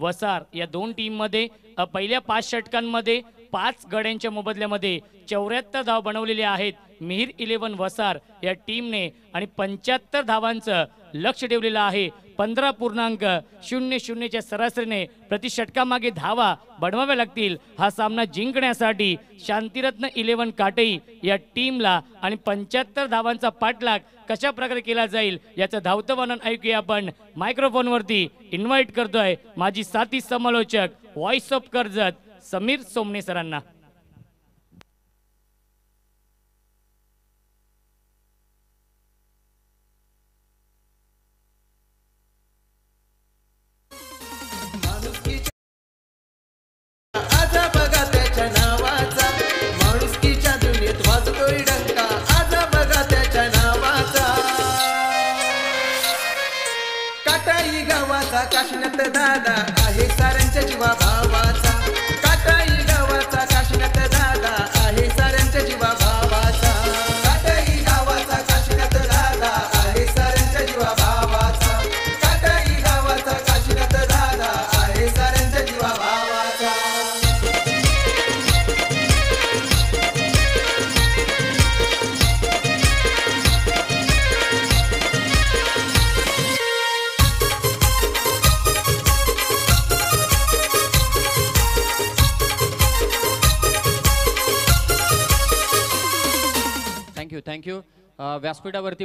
वसार या दोन टीममध्ये पहिल्या पाच षटकांमध्ये पाच गड्यांच्या मोबदल्यामध्ये चौऱ्याहत्तर धाव बनवलेले आहेत मिहीर इलेव्हन वसार या टीमने आणि पंच्याहत्तर धावांचं लक्ष ठेवलेलं आहे पंधरा पूर्णांक शून्य शून्यच्या सरासरीने प्रतिषटकामागे धावा बनवाव्या लागतील हा सामना जिंकण्यासाठी शांतिरत्न इलेव्हन काटई या टीमला आणि पंच्याहत्तर धावांचा पाठलाग कशा प्रकारे केला जाईल याचं धावतं वर्णन ऐकूया आपण मायक्रोफोनवरती इन्व्हाइट करतोय माझी साथी समालोचक व्हॉइस ऑफ कर्जत समीर सोमनेसरांना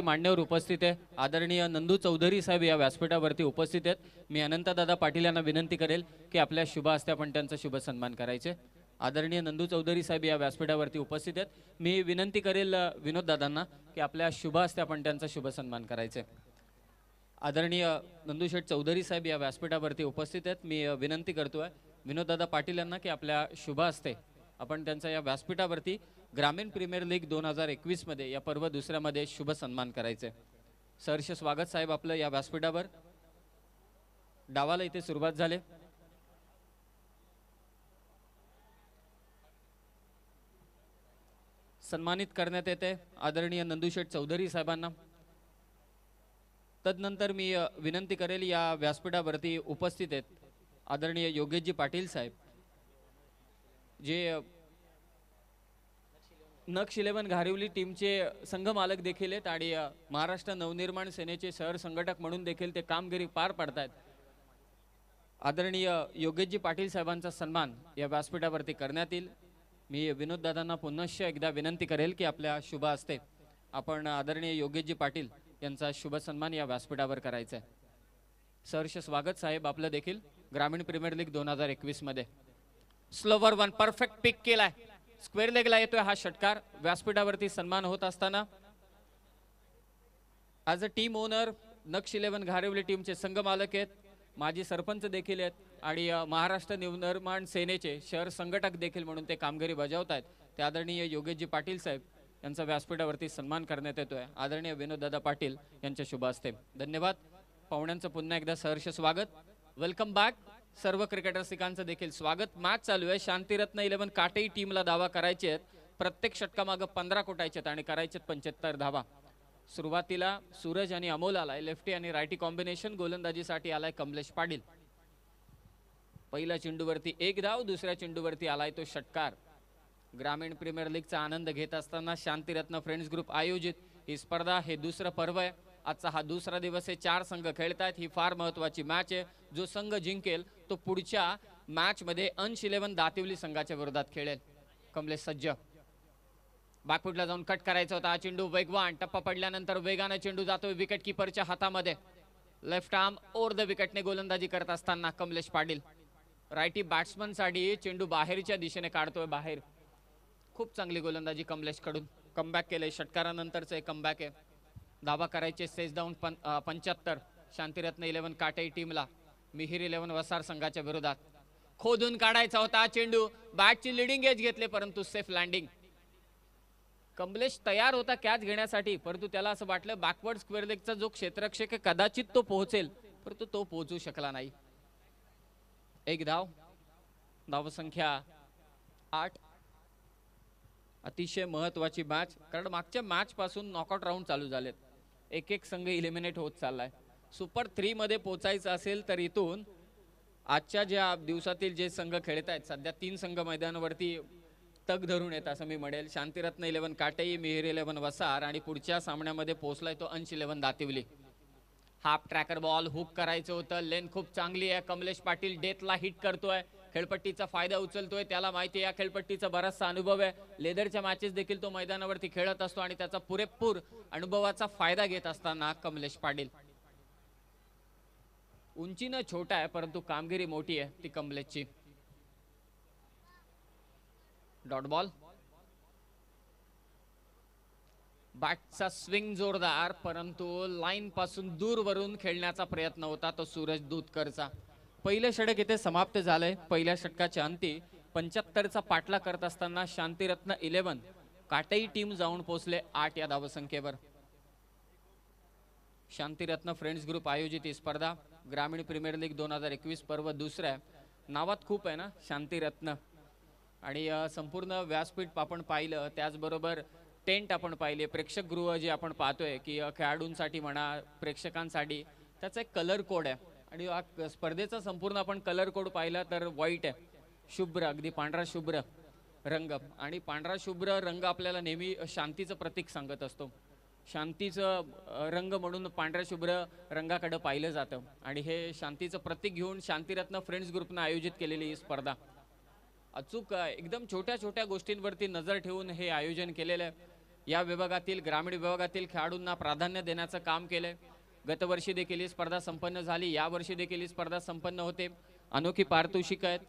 व्यासपीठावरती मान्यवर उपस्थित आहे आदरणीय नंदू चौधरी साहेब या व्यासपीठावरती उपस्थित आहेत मी अनंतदादा पाटील यांना विनंती करेल की आपल्या शुभ असते त्यांचा शुभ सन्मान करायचे आदरणीय नंदू चौधरी साहेब या व्यासपीठावरती उपस्थित आहेत मी विनंती करेल विनोददादांना की आपल्या शुभ असते त्यांचा शुभ सन्मान करायचे आदरणीय नंदू शेठ चौधरी साहेब या व्यासपीठावरती उपस्थित आहेत मी विनंती करतोय विनोददादा पाटील यांना की आपल्या शुभ असते आपण त्यांचा या व्यासपीठावरती ग्रामीण प्रीमियर लीग दोन हजार एकवीसमध्ये या पर्व दुसऱ्यामध्ये शुभ सन्मान करायचे सहर्ष स्वागत साहेब आपलं या व्यासपीठावर डावाला इथे सुरुवात झाले सन्मानित करण्यात येते आदरणीय नंदुशेठ चौधरी साहेबांना तदनंतर मी विनंती करेल या व्यासपीठावरती उपस्थित आहेत आदरणीय योगेशजी पाटील साहेब जे नक्ष इलेव्हन घारिवली टीमचे संघ मालक देखील आहेत आणि महाराष्ट्र नवनिर्माण सेनेचे संघटक म्हणून देखील ते कामगिरी पार पाडतायत आदरणीय योगेशजी पाटील साहेबांचा सन्मान या व्यासपीठावरती करण्यात येईल मी विनोद दादांना पुनश्च एकदा विनंती करेल की आपल्या शुभ असते आपण आदरणीय योगेशजी पाटील यांचा शुभ सन्मान या व्यासपीठावर करायचा आहे सहर्ष स्वागत साहेब आपलं देखील ग्रामीण प्रीमियर लीग दोन हजार एकवीसमध्ये स्लोवर वन परफेक्ट पिक केलाय स्क्वेअर लेगला येतोय हा षटकार व्यासपीठावरती सन्मान होत असताना as a team owner Naksh eleven Gharivali टीमचे मालक आहेत माजी सरपंच देखील आहेत आणि महाराष्ट्र निवनिर्माण सेनेचे शहर संघटक देखील म्हणून ते कामगिरी बजावत आहेत ते आदरणीय जी पाटील साहेब यांचा व्यासपीठावरती सन्मान करण्यात येतोय आदरणीय दादा पाटील यांच्या शुभास्ते धन्यवाद पाहुण्यांचं पुन्हा एकदा सहर्ष स्वागत वेलकम बॅक सर्व सिकांचं देखील स्वागत मॅच चालू आहे शांतिरत्न इलेव्हन काटेही टीमला दावा करायचे आहेत प्रत्येक षटकामागं पंधरा कोटायचे आहेत आणि करायचे पंच्याहत्तर धावा सुरुवातीला सूरज आणि अमोल आलाय लेफ्टी आणि राईटी कॉम्बिनेशन गोलंदाजीसाठी आलाय कमलेश पाटील पहिल्या चेंडूवरती एक धाव दुसऱ्या चेंडूवरती आलाय तो षटकार ग्रामीण प्रीमियर लीगचा आनंद घेत असताना शांतिरत्न फ्रेंड्स ग्रुप आयोजित ही स्पर्धा हे दुसरं पर्व आहे आजचा हा दुसरा दिवस आहे चार संघ खेळत आहेत ही फार महत्त्वाची मॅच आहे जो संघ जिंकेल तो पुढच्या मॅच मध्ये अंश इलेव्हन दातिवली संघाच्या विरोधात खेळेल कमलेश सज्ज बाकफुटला जाऊन कट करायचा होता हा चेंडू वेगवान टप्पा पडल्यानंतर वेगानं चेंडू जातोय विकेट किपरच्या हातामध्ये लेफ्ट आर्म ओर द विकेटने गोलंदाजी करत असताना कमलेश पाटील रायटी बॅट्समनसाठी चेंडू बाहेरच्या दिशेने काढतोय बाहेर खूप चांगली गोलंदाजी कमलेश कडून कमबॅक केलंय षटकारानंतरच एक कमबॅक आहे धाबा करायचे सेज डाऊन पं पंच्याहत्तर शांतिरत्न इलेव्हन काटई टीमला मिहीर इलेव्हन वसार संघाच्या विरोधात खोदून काढायचा होता चेंडू बॅटची लिडिंग एज घेतले परंतु सेफ लँडिंग कमलेश तयार होता कॅच घेण्यासाठी परंतु त्याला असं वाटलं बॅकवर्ड स्क्वेअर लेगचा जो क्षेत्रक्षेक कदाचित तो पोहोचेल परंतु तो पोहोचू शकला नाही एक धाव धावसंख्या आठ अतिशय महत्वाची मॅच कारण मागच्या मॅच पासून नॉकआउट राऊंड चालू झालेत एक एक संघ इलिमिनेट होत चालला आहे सुपर थ्रीमध्ये पोचायचं असेल तर इथून आजच्या ज्या दिवसातील जे संघ खेळत आहेत सध्या तीन संघ मैदानावरती तग धरून येत असं मी म्हणेल शांतिरत्न इलेव्हन काटेई मिहिर इलेव्हन वसार आणि पुढच्या सामन्यामध्ये पोहोचलाय तो Ansh eleven Dativali half tracker ball hook करायचं होतं लेन खूप चांगली आहे कमलेश पाटील डेथला हिट करतोय खेळपट्टीचा फायदा उचलतोय त्याला माहिती या खेळपट्टीचा बराचसा अनुभव आहे लेदरच्या मॅचेस देखील तो मैदानावरती खेळत असतो आणि त्याचा पुरेपूर अनुभवाचा फायदा घेत असताना कमलेश पाटील न छोटा आहे परंतु कामगिरी मोठी आहे ती कमलेशची डॉट बॉल बॅटचा स्विंग जोरदार परंतु लाईन पासून दूरवरून खेळण्याचा प्रयत्न होता तो सूरज दूधकरचा पहिलं षटक इथे समाप्त झालंय पहिल्या षटकाच्या अंती पंच्याहत्तरचा पाठला करत असताना शांतीरत्न इलेव्हन काटई टीम जाऊन पोहोचले आठ या धावसंख्येवर शांतीरत्न फ्रेंड्स ग्रुप आयोजित ही स्पर्धा ग्रामीण प्रीमियर लीग दोन हजार एकवीस पर्व दुसऱ्या नावात खूप आहे ना शांतीरत्न आणि संपूर्ण व्यासपीठ आपण पाहिलं त्याचबरोबर टेंट आपण पाहिले प्रेक्षकगृह जे आपण पाहतोय की खेळाडूंसाठी म्हणा प्रेक्षकांसाठी त्याचा एक कलर कोड आहे आणि स्पर्धेचा संपूर्ण आपण कलर कोड पाहिला तर व्हाईट आहे शुभ्र अगदी पांढरा शुभ्र रंग आणि पांढरा शुभ्र रंग आपल्याला नेहमी शांतीचं प्रतीक सांगत असतो शांतीचं रंग म्हणून पांढऱ्या शुभ्र रंगाकडं पाहिलं जातं आणि हे शांतीचं प्रतीक घेऊन शांतीरत्न फ्रेंड्स ग्रुपनं आयोजित केलेली ही स्पर्धा अचूक एकदम छोट्या छोट्या गोष्टींवरती नजर ठेवून हे आयोजन केलेलं आहे या विभागातील ग्रामीण विभागातील खेळाडूंना प्राधान्य देण्याचं काम केलं आहे गतवर्षी देखील ही स्पर्धा संपन्न झाली यावर्षी देखील ही स्पर्धा संपन्न होते अनोखी पारितोषिक आहेत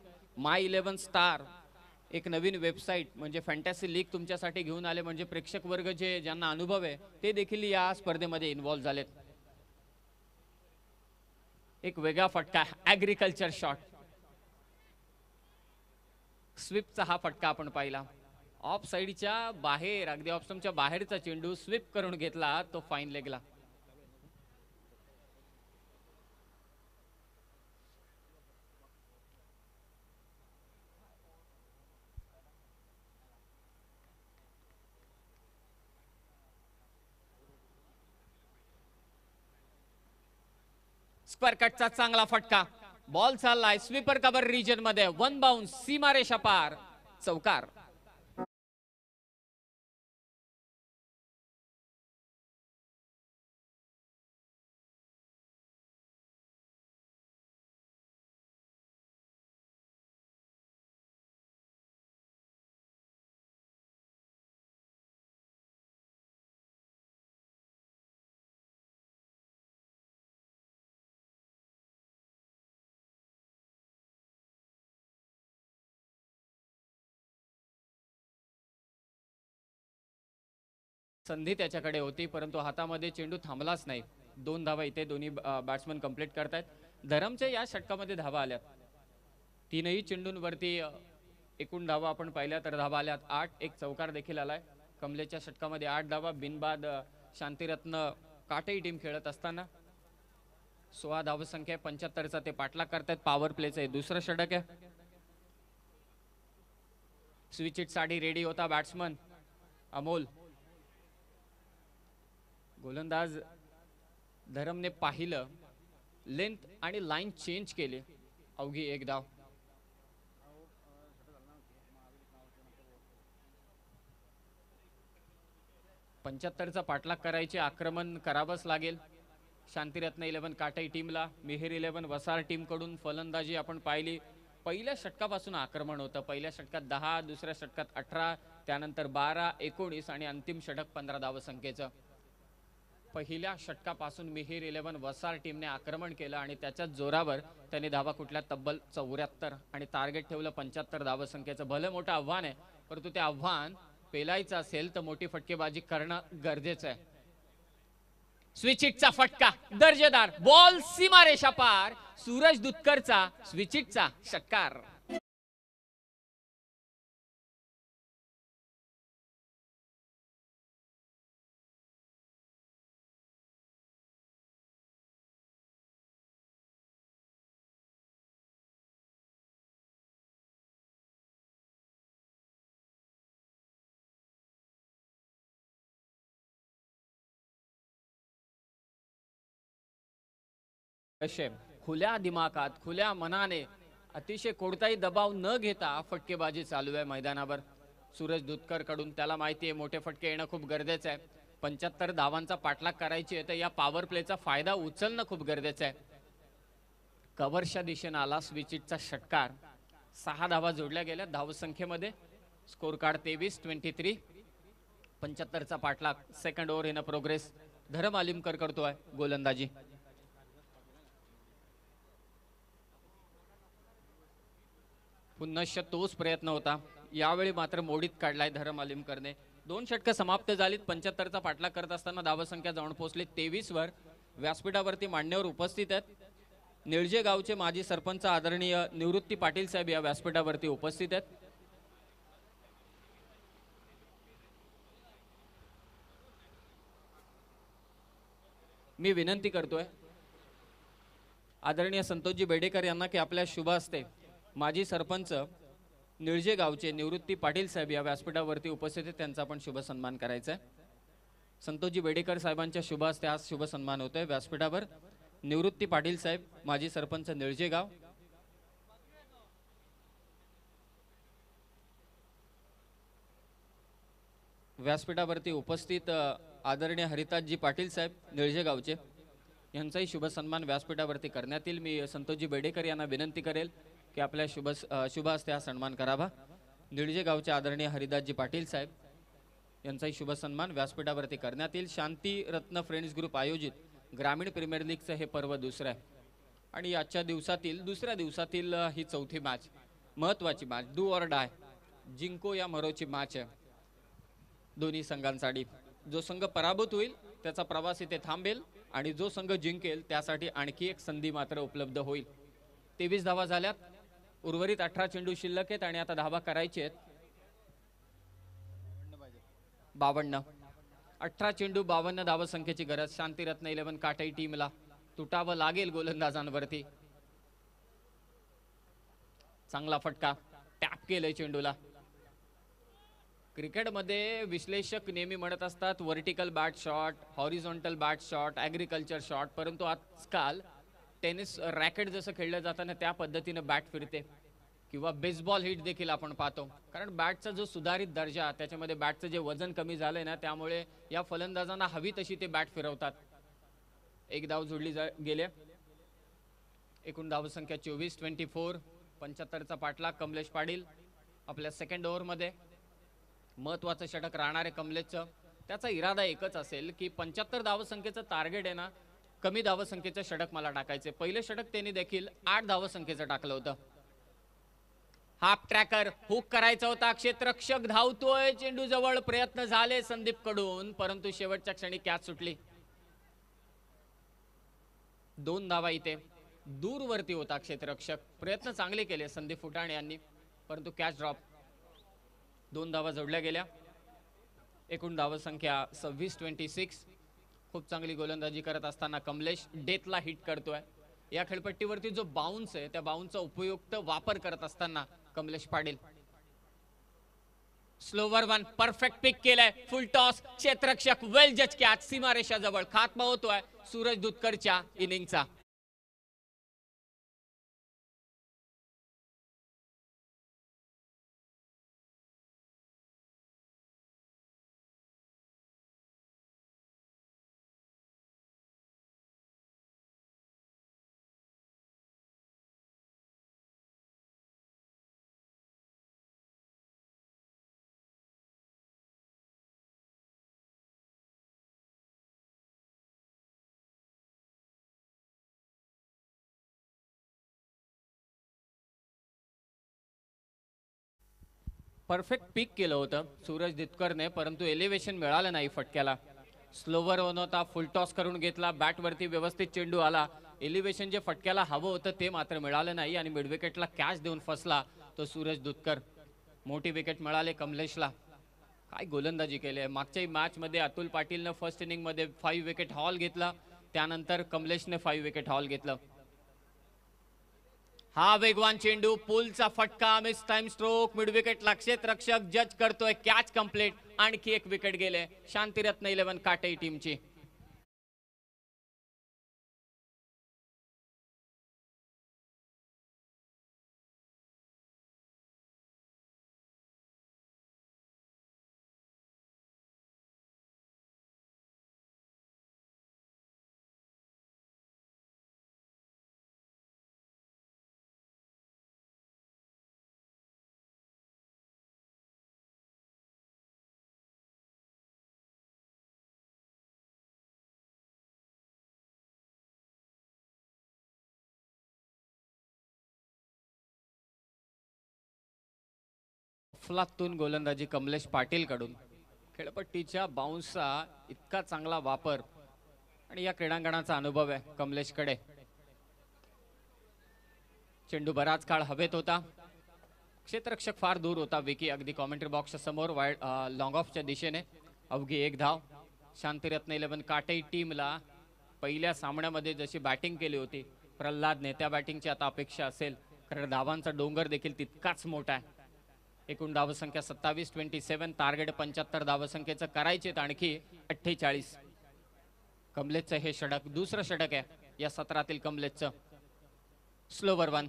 माय इलेव्हन स्टार एक नवीन वेबसाईट म्हणजे फॅन्टॅसी लीग तुमच्यासाठी घेऊन आले म्हणजे प्रेक्षक वर्ग जे ज्यांना अनुभव आहे ते देखील या स्पर्धेमध्ये इन्वॉल्व्ह झालेत एक वेगळा फटका ॲग्रिकल्चर शॉट स्विपचा हा फटका आपण पाहिला ऑफ साईडच्या बाहेर अगदी ऑफ बाहेरचा चेंडू स्विप करून घेतला तो फाईन लेगला स्पर कटचा चांगला फटका बॉल चाललाय स्वीपर कबर रिजन मध्ये वन बाउन्स सीमारे पार चौकार संधी त्याच्याकडे होती परंतु हातामध्ये चेंडू थांबलाच नाही दोन धावा इथे दोन्ही बॅट्समन कम्प्लीट करतायत धरमच्या या षटकामध्ये धावा आल्यात तीनही चेंडूंवरती एकूण धावा आपण पाहिल्या तर धावा आल्यात आठ एक चौकार देखील आलाय कमलेच्या षटकामध्ये आठ धावा बिनबाद शांतिरत्न काटही टीम खेळत असताना सोळा धावसंख्या संख्या पंच्याहत्तरचा ते पाठलाग करतायत पॉवर प्लेचं हे दुसरं षटक आहे स्विच इट साडी रेडी होता बॅट्समन अमोल गोलंदाज धरमने पाहिलं लेंथ आणि लाईन चेंज केले अवघी एक धाव पंच्याहत्तरचा पाठलाग करायचे आक्रमण करावंच लागेल शांतिरत्न इलेव्हन काटाई टीमला मिहिर इलेव्हन वसार टीमकडून फलंदाजी आपण पाहिली पहिल्या षटकापासून आक्रमण होतं पहिल्या षटकात दहा दुसऱ्या षटकात अठरा त्यानंतर बारा एकोणीस आणि अंतिम षटक पंधरा धावसंख्येचं पहिल्या षटकापासून मिहीर इलेव्हन वसार टीमने आक्रमण केलं आणि त्याच्याच जोरावर त्यांनी धावा कुठल्या तब्बल चौऱ्याहत्तर आणि टार्गेट ठेवलं पंच्याहत्तर धावसंख्येचं भलं मोठं आव्हान आहे परंतु ते आव्हान पेलायचं असेल तर मोठी फटकेबाजी करणं गरजेचं आहे स्विचिटचा फटका दर्जेदार बॉल सीमारेषा पार सूरज दुतकरचा स्विचिटचा षटकार कसे खुल्या दिमाखात खुल्या मनाने अतिशय कोणताही दबाव न घेता फटकेबाजी चालू आहे मैदानावर सूरज कडून त्याला माहिती आहे मोठे फटके येणं खूप गरजेचं आहे पंच्याहत्तर धावांचा पाठलाग करायची आहे तर या पॉवर प्लेचा फायदा उचलणं खूप गरजेचं आहे कव्हरच्या दिशेनं आला स्विचिटचा षटकार सहा धावा जोडल्या गेल्या धावसंख्येमध्ये स्कोर कार्ड तेवीस ट्वेंटी थ्री पंच्याहत्तरचा पाठलाग second over in progress Dharam Alimkar करतोय गोलंदाजी पुन्हा तोच प्रयत्न होता यावेळी मात्र मोडीत काढलाय धरम अलीम करणे दोन षटकं समाप्त झालीत पंच्याहत्तरचा पाठलाग करत असताना धावसंख्या जाऊन पोहोचली वर व्यासपीठावरती मांडण्यावर उपस्थित आहेत निळजे गावचे माजी सरपंच आदरणीय निवृत्ती पाटील साहेब या व्यासपीठावरती उपस्थित आहेत मी विनंती करतोय आदरणीय संतोषजी बेडेकर यांना की आपल्या शुभ असते माजी सरपंच निळजे गावचे निवृत्ती पाटील साहेब या व्यासपीठावरती उपस्थित आहेत त्यांचा आपण शुभ सन्मान करायचा आहे संतोषजी बेडेकर साहेबांच्या शुभ हस्ते आज शुभ सन्मान होतोय व्यासपीठावर निवृत्ती पाटील साहेब माजी सरपंच निळजे गाव व्यासपीठावरती उपस्थित आदरणीय हरिताजी पाटील साहेब निळजे गावचे यांचाही शुभ सन्मान व्यासपीठावरती करण्यात येईल मी संतोषजी बेडेकर यांना विनंती करेल की आपल्या शुभ शुभ हस्ते हा सन्मान करावा निळजे गावचे आदरणीय हरिदासजी पाटील साहेब यांचाही शुभ सन्मान व्यासपीठावरती करण्यात येईल रत्न फ्रेंड्स ग्रुप आयोजित ग्रामीण प्रीमियर लीगचं हे पर्व दुसरं आहे आणि आजच्या दिवसातील दुसऱ्या दिवसातील ही चौथी मॅच महत्वाची मॅच डू ऑर डाय जिंको या मरोची मॅच आहे दोन्ही संघांसाठी जो संघ पराभूत होईल त्याचा प्रवास इथे थांबेल आणि जो संघ जिंकेल त्यासाठी आणखी एक संधी मात्र उपलब्ध होईल तेवीस धावा झाल्यात उर्वरित अठरा चेंडू शिल्लक आहेत आणि आता धावा करायचे आहेत बावन्न अठरा चेंडू बावन्न धाव संख्येची गरज शांतीरत्न इलेव्हन काटाई टीमला तुटावं लागेल गोलंदाजांवरती चांगला फटका टॅप केलंय चेंडूला क्रिकेटमध्ये विश्लेषक नेहमी म्हणत असतात vertical bat shot horizontal bat shot agriculture shot परंतु आजकाल टेनिस रॅकेट जसं खेळलं जाताना त्या पद्धतीनं बॅट फिरते किंवा बेसबॉल हिट देखील आपण पाहतो कारण बॅटचा जो सुधारित दर्जा त्याच्यामध्ये बॅटचं जे वजन कमी झालंय ना त्यामुळे या फलंदाजांना हवी तशी ते बॅट फिरवतात एक धाव जोडली जा गेले एकूण धावसंख्या चोवीस ट्वेंटी फोर पंच्याहत्तरचा पाटला कमलेश पाडील आपल्या सेकंड ओव्हरमध्ये महत्वाचं षटक राहणार आहे कमलेशचं त्याचा इरादा एकच असेल की पंच्याहत्तर धावसंख्येचं टार्गेट आहे ना कमी धावसंख्येचं षटक मला टाकायचे पहिले षटक त्यांनी देखील आठ धावसंख्येचं टाकलं होतं हाफ ट्रॅकर हुक करायचा होता क्षेत्रक्षक धावतोय चेंडू जवळ प्रयत्न झाले संदीप कडून परंतु शेवटच्या क्षणी कॅच सुटली दोन धावा इथे दूरवरती होता क्षेत्ररक्षक प्रयत्न चांगले केले संदीप फुटाणे यांनी परंतु कॅच ड्रॉप दोन धावा जोडल्या गेल्या एकूण संख्या सव्वीस ट्वेंटी सिक्स खूप चांगली गोलंदाजी करत असताना कमलेश डेथला हिट करतोय या खेळपट्टीवरती जो बाउन्स आहे त्या बाउन्सचा उपयुक्त वापर करत असताना Kamlesh Patil slower one perfect pick केलाय फुल टॉस क्षेत्रक्षक वेल जज कॅच जवळ खात्मा होतोय सूरज दुतकरच्या इनिंगचा परफेक्ट पिक केलं होतं सूरज दितकरने परंतु एलिव्हेशन मिळालं नाही फटक्याला स्लोवर होऊन होता फुल टॉस करून घेतला बॅटवरती व्यवस्थित चेंडू आला एलिव्हेशन जे फटक्याला हवं होतं ते मात्र मिळालं नाही आणि मिडविकेटला कॅच देऊन फसला तो सूरज दुतकर मोठी विकेट मिळाले कमलेशला काय गोलंदाजी केली आहे मागच्याही मॅचमध्ये अतुल पाटीलनं फर्स्ट इनिंगमध्ये फाईव्ह विकेट हॉल घेतला त्यानंतर कमलेशने फाईव्ह विकेट हॉल घेतलं हा वेगवान चेंडू पुलचा फटका मिस टाइम स्ट्रोक मिड लक्षेत रक्षक जज करतोय कॅच कम्प्लीट आणखी एक विकेट गेले शांतिरत्न इलेव्हन काटे टीमची फलंदाजीतून गोलंदाजी कमलेश पाटीलकडून खेळपट्टीच्या बाउन्सचा इतका चांगला वापर आणि या क्रीडांगणाचा अनुभव आहे कमलेशकडे चेंडू बराच काळ हवेत होता क्षेत्ररक्षक फार दूर होता विकी अगदी कॉमेंट्री बॉक्सच्या समोर वाईड लॉंग ऑफच्या दिशेने अवघी एक धाव रत्न इलेव्हन काटे टीमला पहिल्या सामन्यामध्ये जशी बॅटिंग केली होती प्रल्हादने त्या बॅटिंगची आता अपेक्षा असेल कारण धावांचा डोंगर देखील तितकाच मोठा आहे एकूण धावसंख्या सत्तावीस ट्वेंटी सेवन टार्गेट पंच्याहत्तर धावसंख्येचं करायचेत आणखी अठ्ठेचाळीस कमलेशचं हे षटक दुसरं षटक आहे या सत्रातील कमलेशचं स्लोवर वन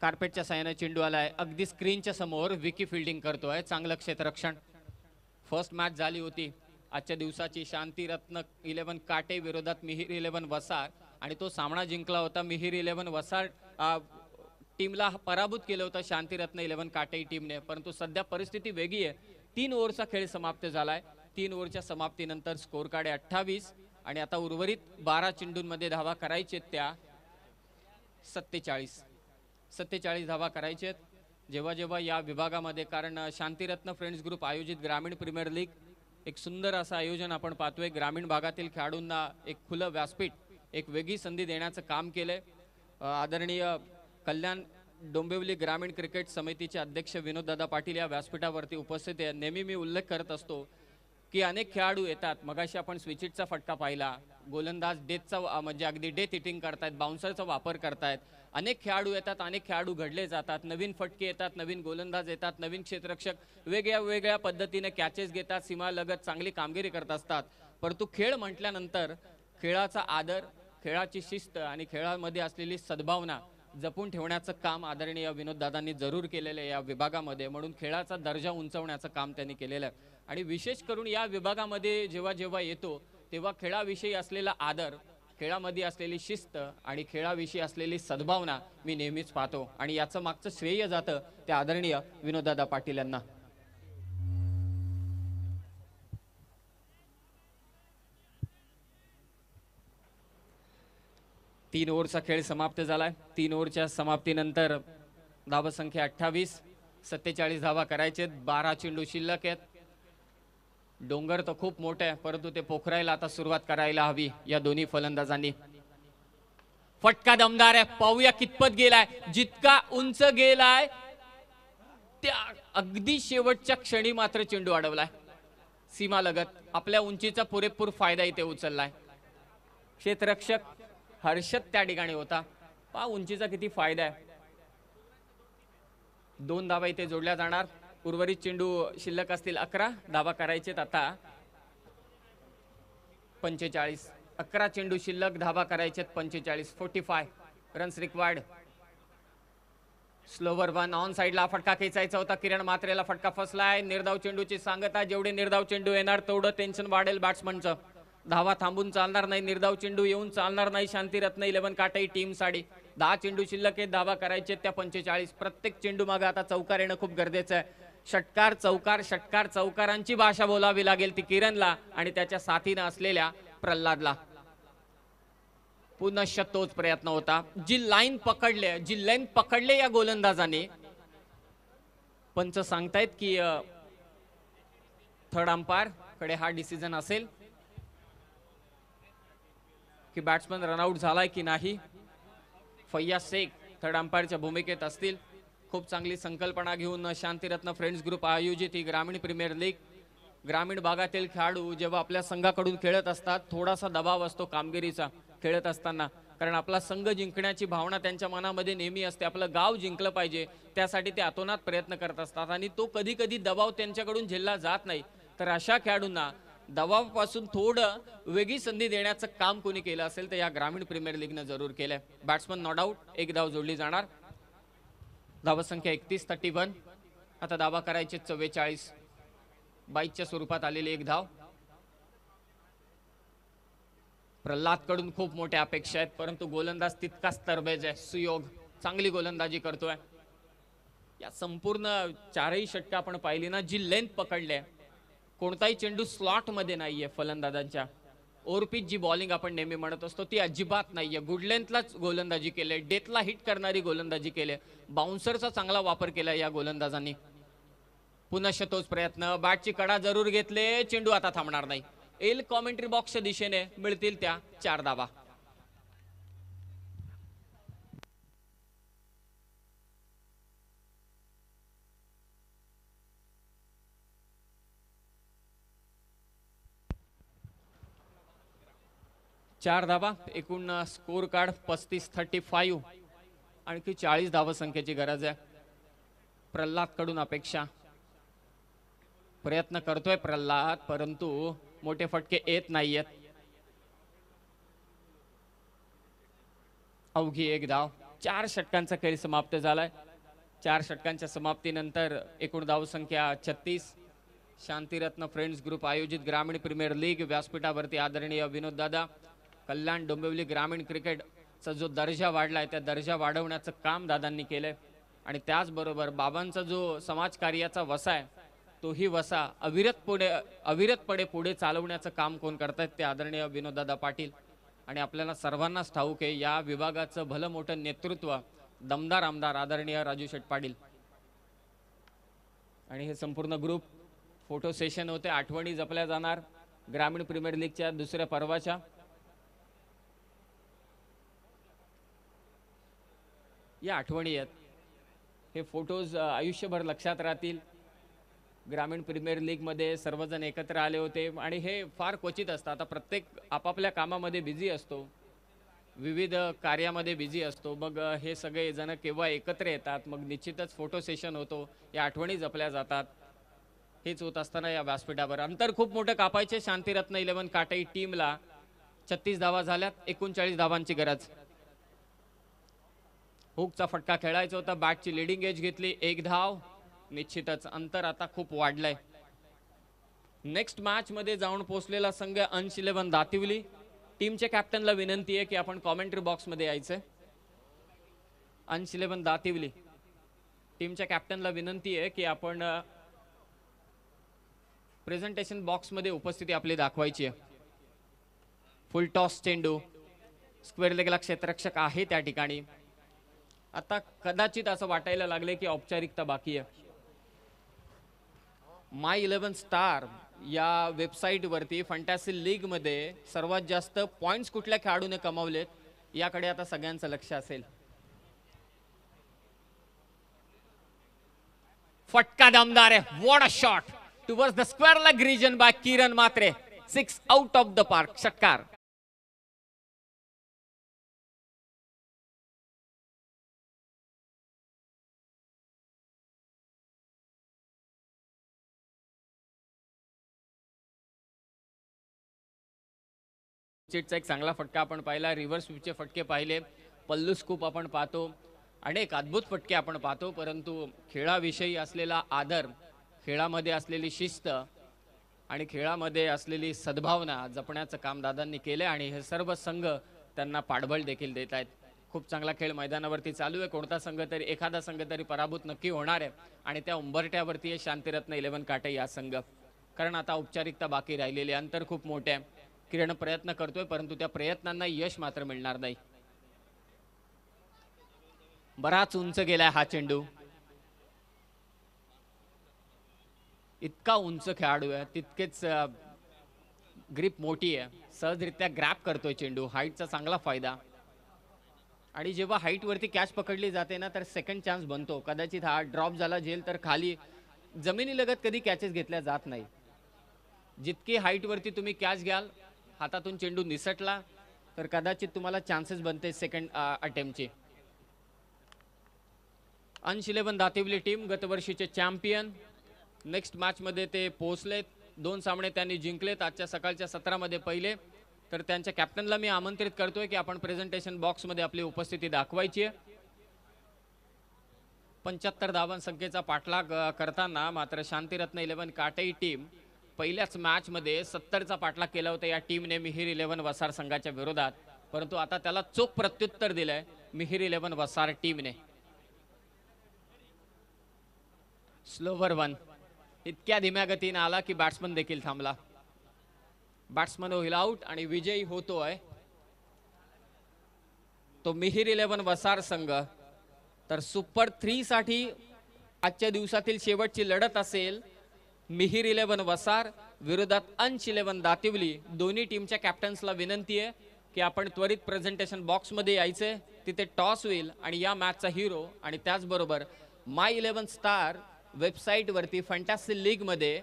कार्पेटच्या सायन चेंडू आलाय अगदी स्क्रीनच्या समोर विकी फिल्डिंग करतोय चांगलं क्षेत्ररक्षण फर्स्ट मॅच झाली होती आजच्या दिवसाची रत्न इलेव्हन काटे विरोधात मिहीर इलेव्हन वसार आणि तो सामना जिंकला होता मिहीर इलेव्हन वसार टीमला पराभूत केलं होतं शांतीरत्न इलेव्हन काटई टीमने परंतु सध्या परिस्थिती वेगळी आहे तीन ओव्हरचा खेळ समाप्त झाला आहे तीन ओव्हरच्या समाप्तीनंतर स्कोर काढ अठ्ठावीस आणि आता उर्वरित बारा चेंडूंमध्ये धावा करायचे त्या सत्तेचाळीस सत्तेचाळीस धावा करायचे आहेत जेव्हा जेव्हा या विभागामध्ये कारण शांतीरत्न फ्रेंड्स ग्रुप आयोजित ग्रामीण प्रीमियर लीग एक सुंदर असं आयोजन आपण पाहतोय ग्रामीण भागातील खेळाडूंना एक खुलं व्यासपीठ एक वेगळी संधी देण्याचं काम केलंय आदरणीय कल्याण डोंबिवली ग्रामीण क्रिकेट समितीचे अध्यक्ष विनोददादा पाटील या व्यासपीठावरती उपस्थित आहे नेहमी मी उल्लेख करत असतो की अनेक खेळाडू येतात मगाशी आपण स्विचिटचा फटका पाहिला गोलंदाज डेथचा म्हणजे अगदी डेथ हिटिंग करतायत बाउन्सरचा वापर करतायत अनेक खेळाडू येतात अनेक खेळाडू घडले जातात नवीन फटके येतात नवीन गोलंदाज येतात नवीन क्षेत्ररक्षक वेगळ्या वेगळ्या पद्धतीने कॅचेस घेतात सीमालगत चांगली कामगिरी करत असतात परंतु खेळ म्हटल्यानंतर खेळाचा आदर खेळाची शिस्त आणि खेळामध्ये असलेली सद्भावना जपून ठेवण्याचं काम आदरणीय विनोददादांनी जरूर केलेलं आहे या विभागामध्ये म्हणून खेळाचा दर्जा उंचवण्याचं काम त्यांनी केलेलं आहे आणि विशेष करून या विभागामध्ये जेव्हा जेव्हा येतो तेव्हा खेळाविषयी असलेला आदर खेळामध्ये असलेली शिस्त आणि खेळाविषयी असलेली सद्भावना मी नेहमीच पाहतो आणि याचं मागचं श्रेय जातं त्या आदरणीय विनोददादा पाटील यांना तीन ओव्हरचा खेळ समाप्त झालाय तीन ओव्हरच्या समाप्तीनंतर संख्या अठ्ठावीस सत्तेचाळीस धावा करायचे बारा चेंडू शिल्लक आहेत डोंगर तर खूप मोठे आहे परंतु ते पोखरायला आता सुरुवात करायला हवी या दोन्ही फलंदाजांनी फटका दमदार आहे पाहूया कितपत गेलाय जितका उंच गेलाय त्या अगदी शेवटच्या क्षणी मात्र चेंडू अडवलाय सीमा लगत आपल्या उंचीचा पुरेपूर फायदा इथे उचललाय क्षेत्ररक्षक हर्षद त्या ठिकाणी होता पा उंचीचा किती फायदा आहे दोन धाबा इथे जोडल्या जाणार उर्वरित चेंडू शिल्लक असतील अकरा धाबा करायचेत आता पंचेचाळीस अकरा चेंडू शिल्लक धाबा करायचेत पंचेचाळीस forty five runs required slower one on साईडला फटका खेचायचा होता किरण मात्रेला फटका फसलाय निर्धाव चेंडूची सांगता जेवढे निर्धाव चेंडू येणार तेवढं टेन्शन वाढेल बॅट्समनचं धावा थांबून चालणार नाही निर्धाव चेंडू येऊन चालणार नाही शांतीरत्न इलेव्हन काटाई टीम साडी दहा चेंडू शिल्लक आहेत धावा करायचे त्या पंचेचाळीस प्रत्येक चेंडू मागे आता चौकार येणं खूप गरजेचं आहे षटकार चौकार षटकार चौकारांची भाषा बोलावी लागेल ती किरणला आणि त्याच्या साथीनं असलेल्या प्रल्हादला पुनश तोच प्रयत्न होता जी लाईन पकडले जी लाईन पकडले या गोलंदाजाने पंच सांगतायत की थर्ड अंपायर कडे हा डिसिजन असेल की बॅट्समन रनआउट झालाय की नाही फैया शेख थर्ड अंपायरच्या भूमिकेत असतील खूप चांगली संकल्पना घेऊन शांतिरत्न फ्रेंड्स ग्रुप आयोजित ही ग्रामीण प्रीमियर लीग ग्रामीण भागातील खेळाडू जेव्हा आपल्या संघाकडून खेळत असतात थोडासा दबाव असतो कामगिरीचा खेळत असताना कारण आपला संघ जिंकण्याची भावना त्यांच्या मनामध्ये नेहमी असते आपलं गाव जिंकलं पाहिजे त्यासाठी ते आतोनात प्रयत्न करत असतात आणि तो कधी कधी दबाव त्यांच्याकडून झेलला जात नाही तर अशा खेळाडूंना दबावापासून थोडं वेगळी संधी देण्याचं काम कोणी केलं असेल तर या ग्रामीण प्रीमियर लीगनं जरूर केलंय बॅट्समन नॉट आऊट एक धाव जोडली जाणार धावसंख्या एकतीस थर्टी वन आता दावा करायचे चव्वेचाळीस बाईकच्या स्वरूपात आलेली एक धाव कडून खूप मोठ्या अपेक्षा आहेत परंतु गोलंदाज तितकाच तरबेज आहे सुयोग चांगली गोलंदाजी करतोय या संपूर्ण चारही षटकं आपण पाहिली ना जी लेंथ पकडली आहे कोणताही चेंडू स्लॉटमध्ये नाही आहे फलंदाजांच्या ओरपीत जी बॉलिंग आपण नेहमी म्हणत असतो ती अजिबात नाही आहे गुडलेंथलाच गोलंदाजी केले डेथला हिट करणारी गोलंदाजी केली बाउन्सरचा चांगला वापर केला या गोलंदाजांनी पुन्हा तोच प्रयत्न बॅटची कडा जरूर घेतले चेंडू आता थांबणार नाही एल कॉमेंट्री बॉक्सच्या दिशेने मिळतील त्या चार दाबा चार धावा एकूण स्कोर कार्ड पस्तीस थर्टी फाईव्ह आणखी चाळीस धावा संख्येची गरज आहे प्रल्हाद कडून अपेक्षा प्रयत्न करतोय प्रल्हाद परंतु मोठे फटके येत नाहीयेत अवघी एक धाव चार षटकांचा खेळ समाप्त झालाय चार षटकांच्या समाप्तीनंतर एकूण धाव संख्या छत्तीस शांतिरत्न फ्रेंड्स ग्रुप आयोजित ग्रामीण प्रीमियर लीग व्यासपीठावरती आदरणीय विनोद दादा कल्याण डोंबिवली ग्रामीण क्रिकेटचा जो दर्जा वाढला आहे त्या दर्जा वाढवण्याचं काम दादांनी केलं आहे आणि त्याचबरोबर बाबांचा जो समाजकार्याचा वसा आहे तोही वसा अविरत पुढे अविरतपणे पुढे चालवण्याचं काम कोण करतायत ते आदरणीय विनोददादा पाटील आणि आपल्याला सर्वांनाच ठाऊक आहे या विभागाचं भलं मोठं नेतृत्व दमदार आमदार आदरणीय राजू शेठ पाटील आणि हे संपूर्ण ग्रुप फोटो सेशन होते आठवणी जपल्या जाणार ग्रामीण प्रीमियर लीगच्या दुसऱ्या पर्वाच्या या आठवणी आहेत हे फोटोज आयुष्यभर लक्षात राहतील ग्रामीण प्रीमियर लीगमध्ये सर्वजण एकत्र आले होते आणि हे फार क्वचित असतं आता प्रत्येक आपापल्या कामामध्ये बिझी असतो विविध कार्यामध्ये बिझी असतो मग हे सगळे जण केव्हा एकत्र येतात मग निश्चितच फोटो सेशन होतो या आठवणी जपल्या जातात हेच होत असताना या व्यासपीठावर अंतर खूप मोठं कापायचे शांतिरत्न इलेव्हन काटाई टीमला छत्तीस धावा झाल्यात एकोणचाळीस धावांची गरज हुकचा फटका खेळायचा होता बॅटची लिडिंग एज घेतली एक धाव निश्चितच अंतर आता खूप वाढलंय नेक्स्ट मॅच मध्ये जाऊन पोहोचलेला संघ अंश इलेव्हन दातिवली टीमच्या कॅप्टनला विनंती आहे की आपण कॉमेंट्री बॉक्समध्ये यायचंय अंश इलेव्हन दातिवली टीमच्या कॅप्टनला विनंती आहे की आपण प्रेझेंटेशन बॉक्समध्ये उपस्थिती आपली दाखवायची आहे फुल टॉस चेंडू स्क्वेअर लेगला क्षेत्ररक्षक आहे त्या ठिकाणी आता कदाचित असं वाटायला लागले की औपचारिकता बाकी आहे माय इलेव्हन स्टार या वेबसाईटवरती फंटॅसी मध्ये सर्वात जास्त पॉईंट्स कुठल्या खेळाडूने कमावलेत याकडे आता सगळ्यांचं लक्ष असेल फटका दमदार आहे what a shot towards the square leg region by Kiran Mhatre six out of the park षटकार चिटचा एक चांगला फटका आपण पाहिला रिव्हर्स स्वीपचे फटके पाहिले पल्लू स्कूप आपण पाहतो अनेक अद्भुत फटके आपण पाहतो परंतु खेळाविषयी असलेला आदर खेळामध्ये असलेली शिस्त आणि खेळामध्ये असलेली सद्भावना जपण्याचं काम दादांनी केलं आणि हे सर्व संघ त्यांना पाठबळ देखील देत आहेत खूप चांगला खेळ मैदानावरती चालू आहे कोणता संघ तरी एखादा संघ तरी पराभूत नक्की होणार आहे आणि त्या उंबरट्यावरती आहे शांतिरत्न इलेव्हन काटे या संघ कारण आता औपचारिकता बाकी राहिलेली अंतर खूप मोठे आहे किरण प्रयत्न करतोय परंतु त्या प्रयत्नांना यश मात्र मिळणार नाही बराच उंच गेलाय हा चेंडू इतका उंच खेळाडू आहे तितकेच ग्रीप मोठी आहे सहजरित्या ग्रॅप करतोय चेंडू हाईटचा चांगला फायदा आणि जेव्हा हाईट वरती कॅच पकडली जाते ना तर सेकंड चान्स बनतो कदाचित हा ड्रॉप झाला जेल तर खाली जमिनीलगत कधी कॅचेस घेतल्या जात नाही जितकी हाईट वरती तुम्ही कॅच घ्याल हातातून चेंडू निसटला तर कदाचित तुम्हाला चान्सेस बनते सेकंड अटेम्प्टचे अंश इलेव्हन दातिवली टीम गतवर्षीचे चॅम्पियन नेक्स्ट मॅचमध्ये ते पोहोचलेत दोन सामने त्यांनी जिंकलेत आजच्या सकाळच्या सत्रामध्ये पहिले तर त्यांच्या कॅप्टनला मी आमंत्रित करतोय की आपण प्रेझेंटेशन बॉक्समध्ये आपली उपस्थिती दाखवायची आहे पंच्याहत्तर संख्येचा पाठलाग करताना मात्र शांतिरत्न इलेव्हन काटेई टीम पहिल्याच मॅचमध्ये सत्तरचा पाठलाग केला होता या टीमने मिहीर इलेव्हन वसार संघाच्या विरोधात परंतु आता त्याला चोख प्रत्युत्तर दिलंय मिहीर इलेव्हन वसार टीमने स्लोवर वन इतक्या धीम्या गतीने आला की बॅट्समन देखील थांबला बॅट्समन होईल आउट आणि विजयी होतोय तो मिहीर इलेव्हन वसार संघ तर सुपर थ्रीसाठी आजच्या दिवसातील शेवटची लढत असेल मिहीर इलेव्हन वसार विरोधात अंच इलेव्हन दातिवली दोन्ही टीमच्या कॅप्टन्सला विनंती आहे की आपण त्वरित प्रेझेंटेशन बॉक्समध्ये यायचे तिथे टॉस होईल आणि या मॅचचा हिरो आणि त्याचबरोबर माय इलेव्हन स्टार वेबसाईटवरती फंटॅसी लीगमध्ये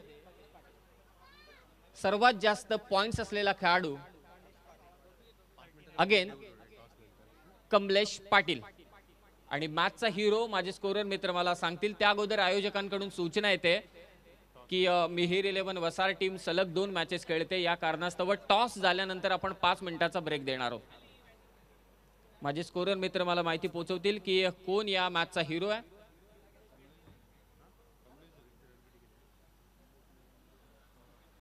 सर्वात जास्त पॉइंट्स असलेला खेळाडू अगेन कमलेश पाटील आणि मॅचचा हिरो माझे स्कोरर मित्र मला सांगतील त्या अगोदर आयोजकांकडून सूचना येते की मिहीर इलेव्हन वसार टीम सलग दोन मॅचेस खेळते या कारणास्तव टॉस झाल्यानंतर आपण पाच मिनिटाचा ब्रेक देणार आहोत माझे स्कोरर मित्र मला माहिती पोहोचवतील की कोण या मॅचचा हिरो आहे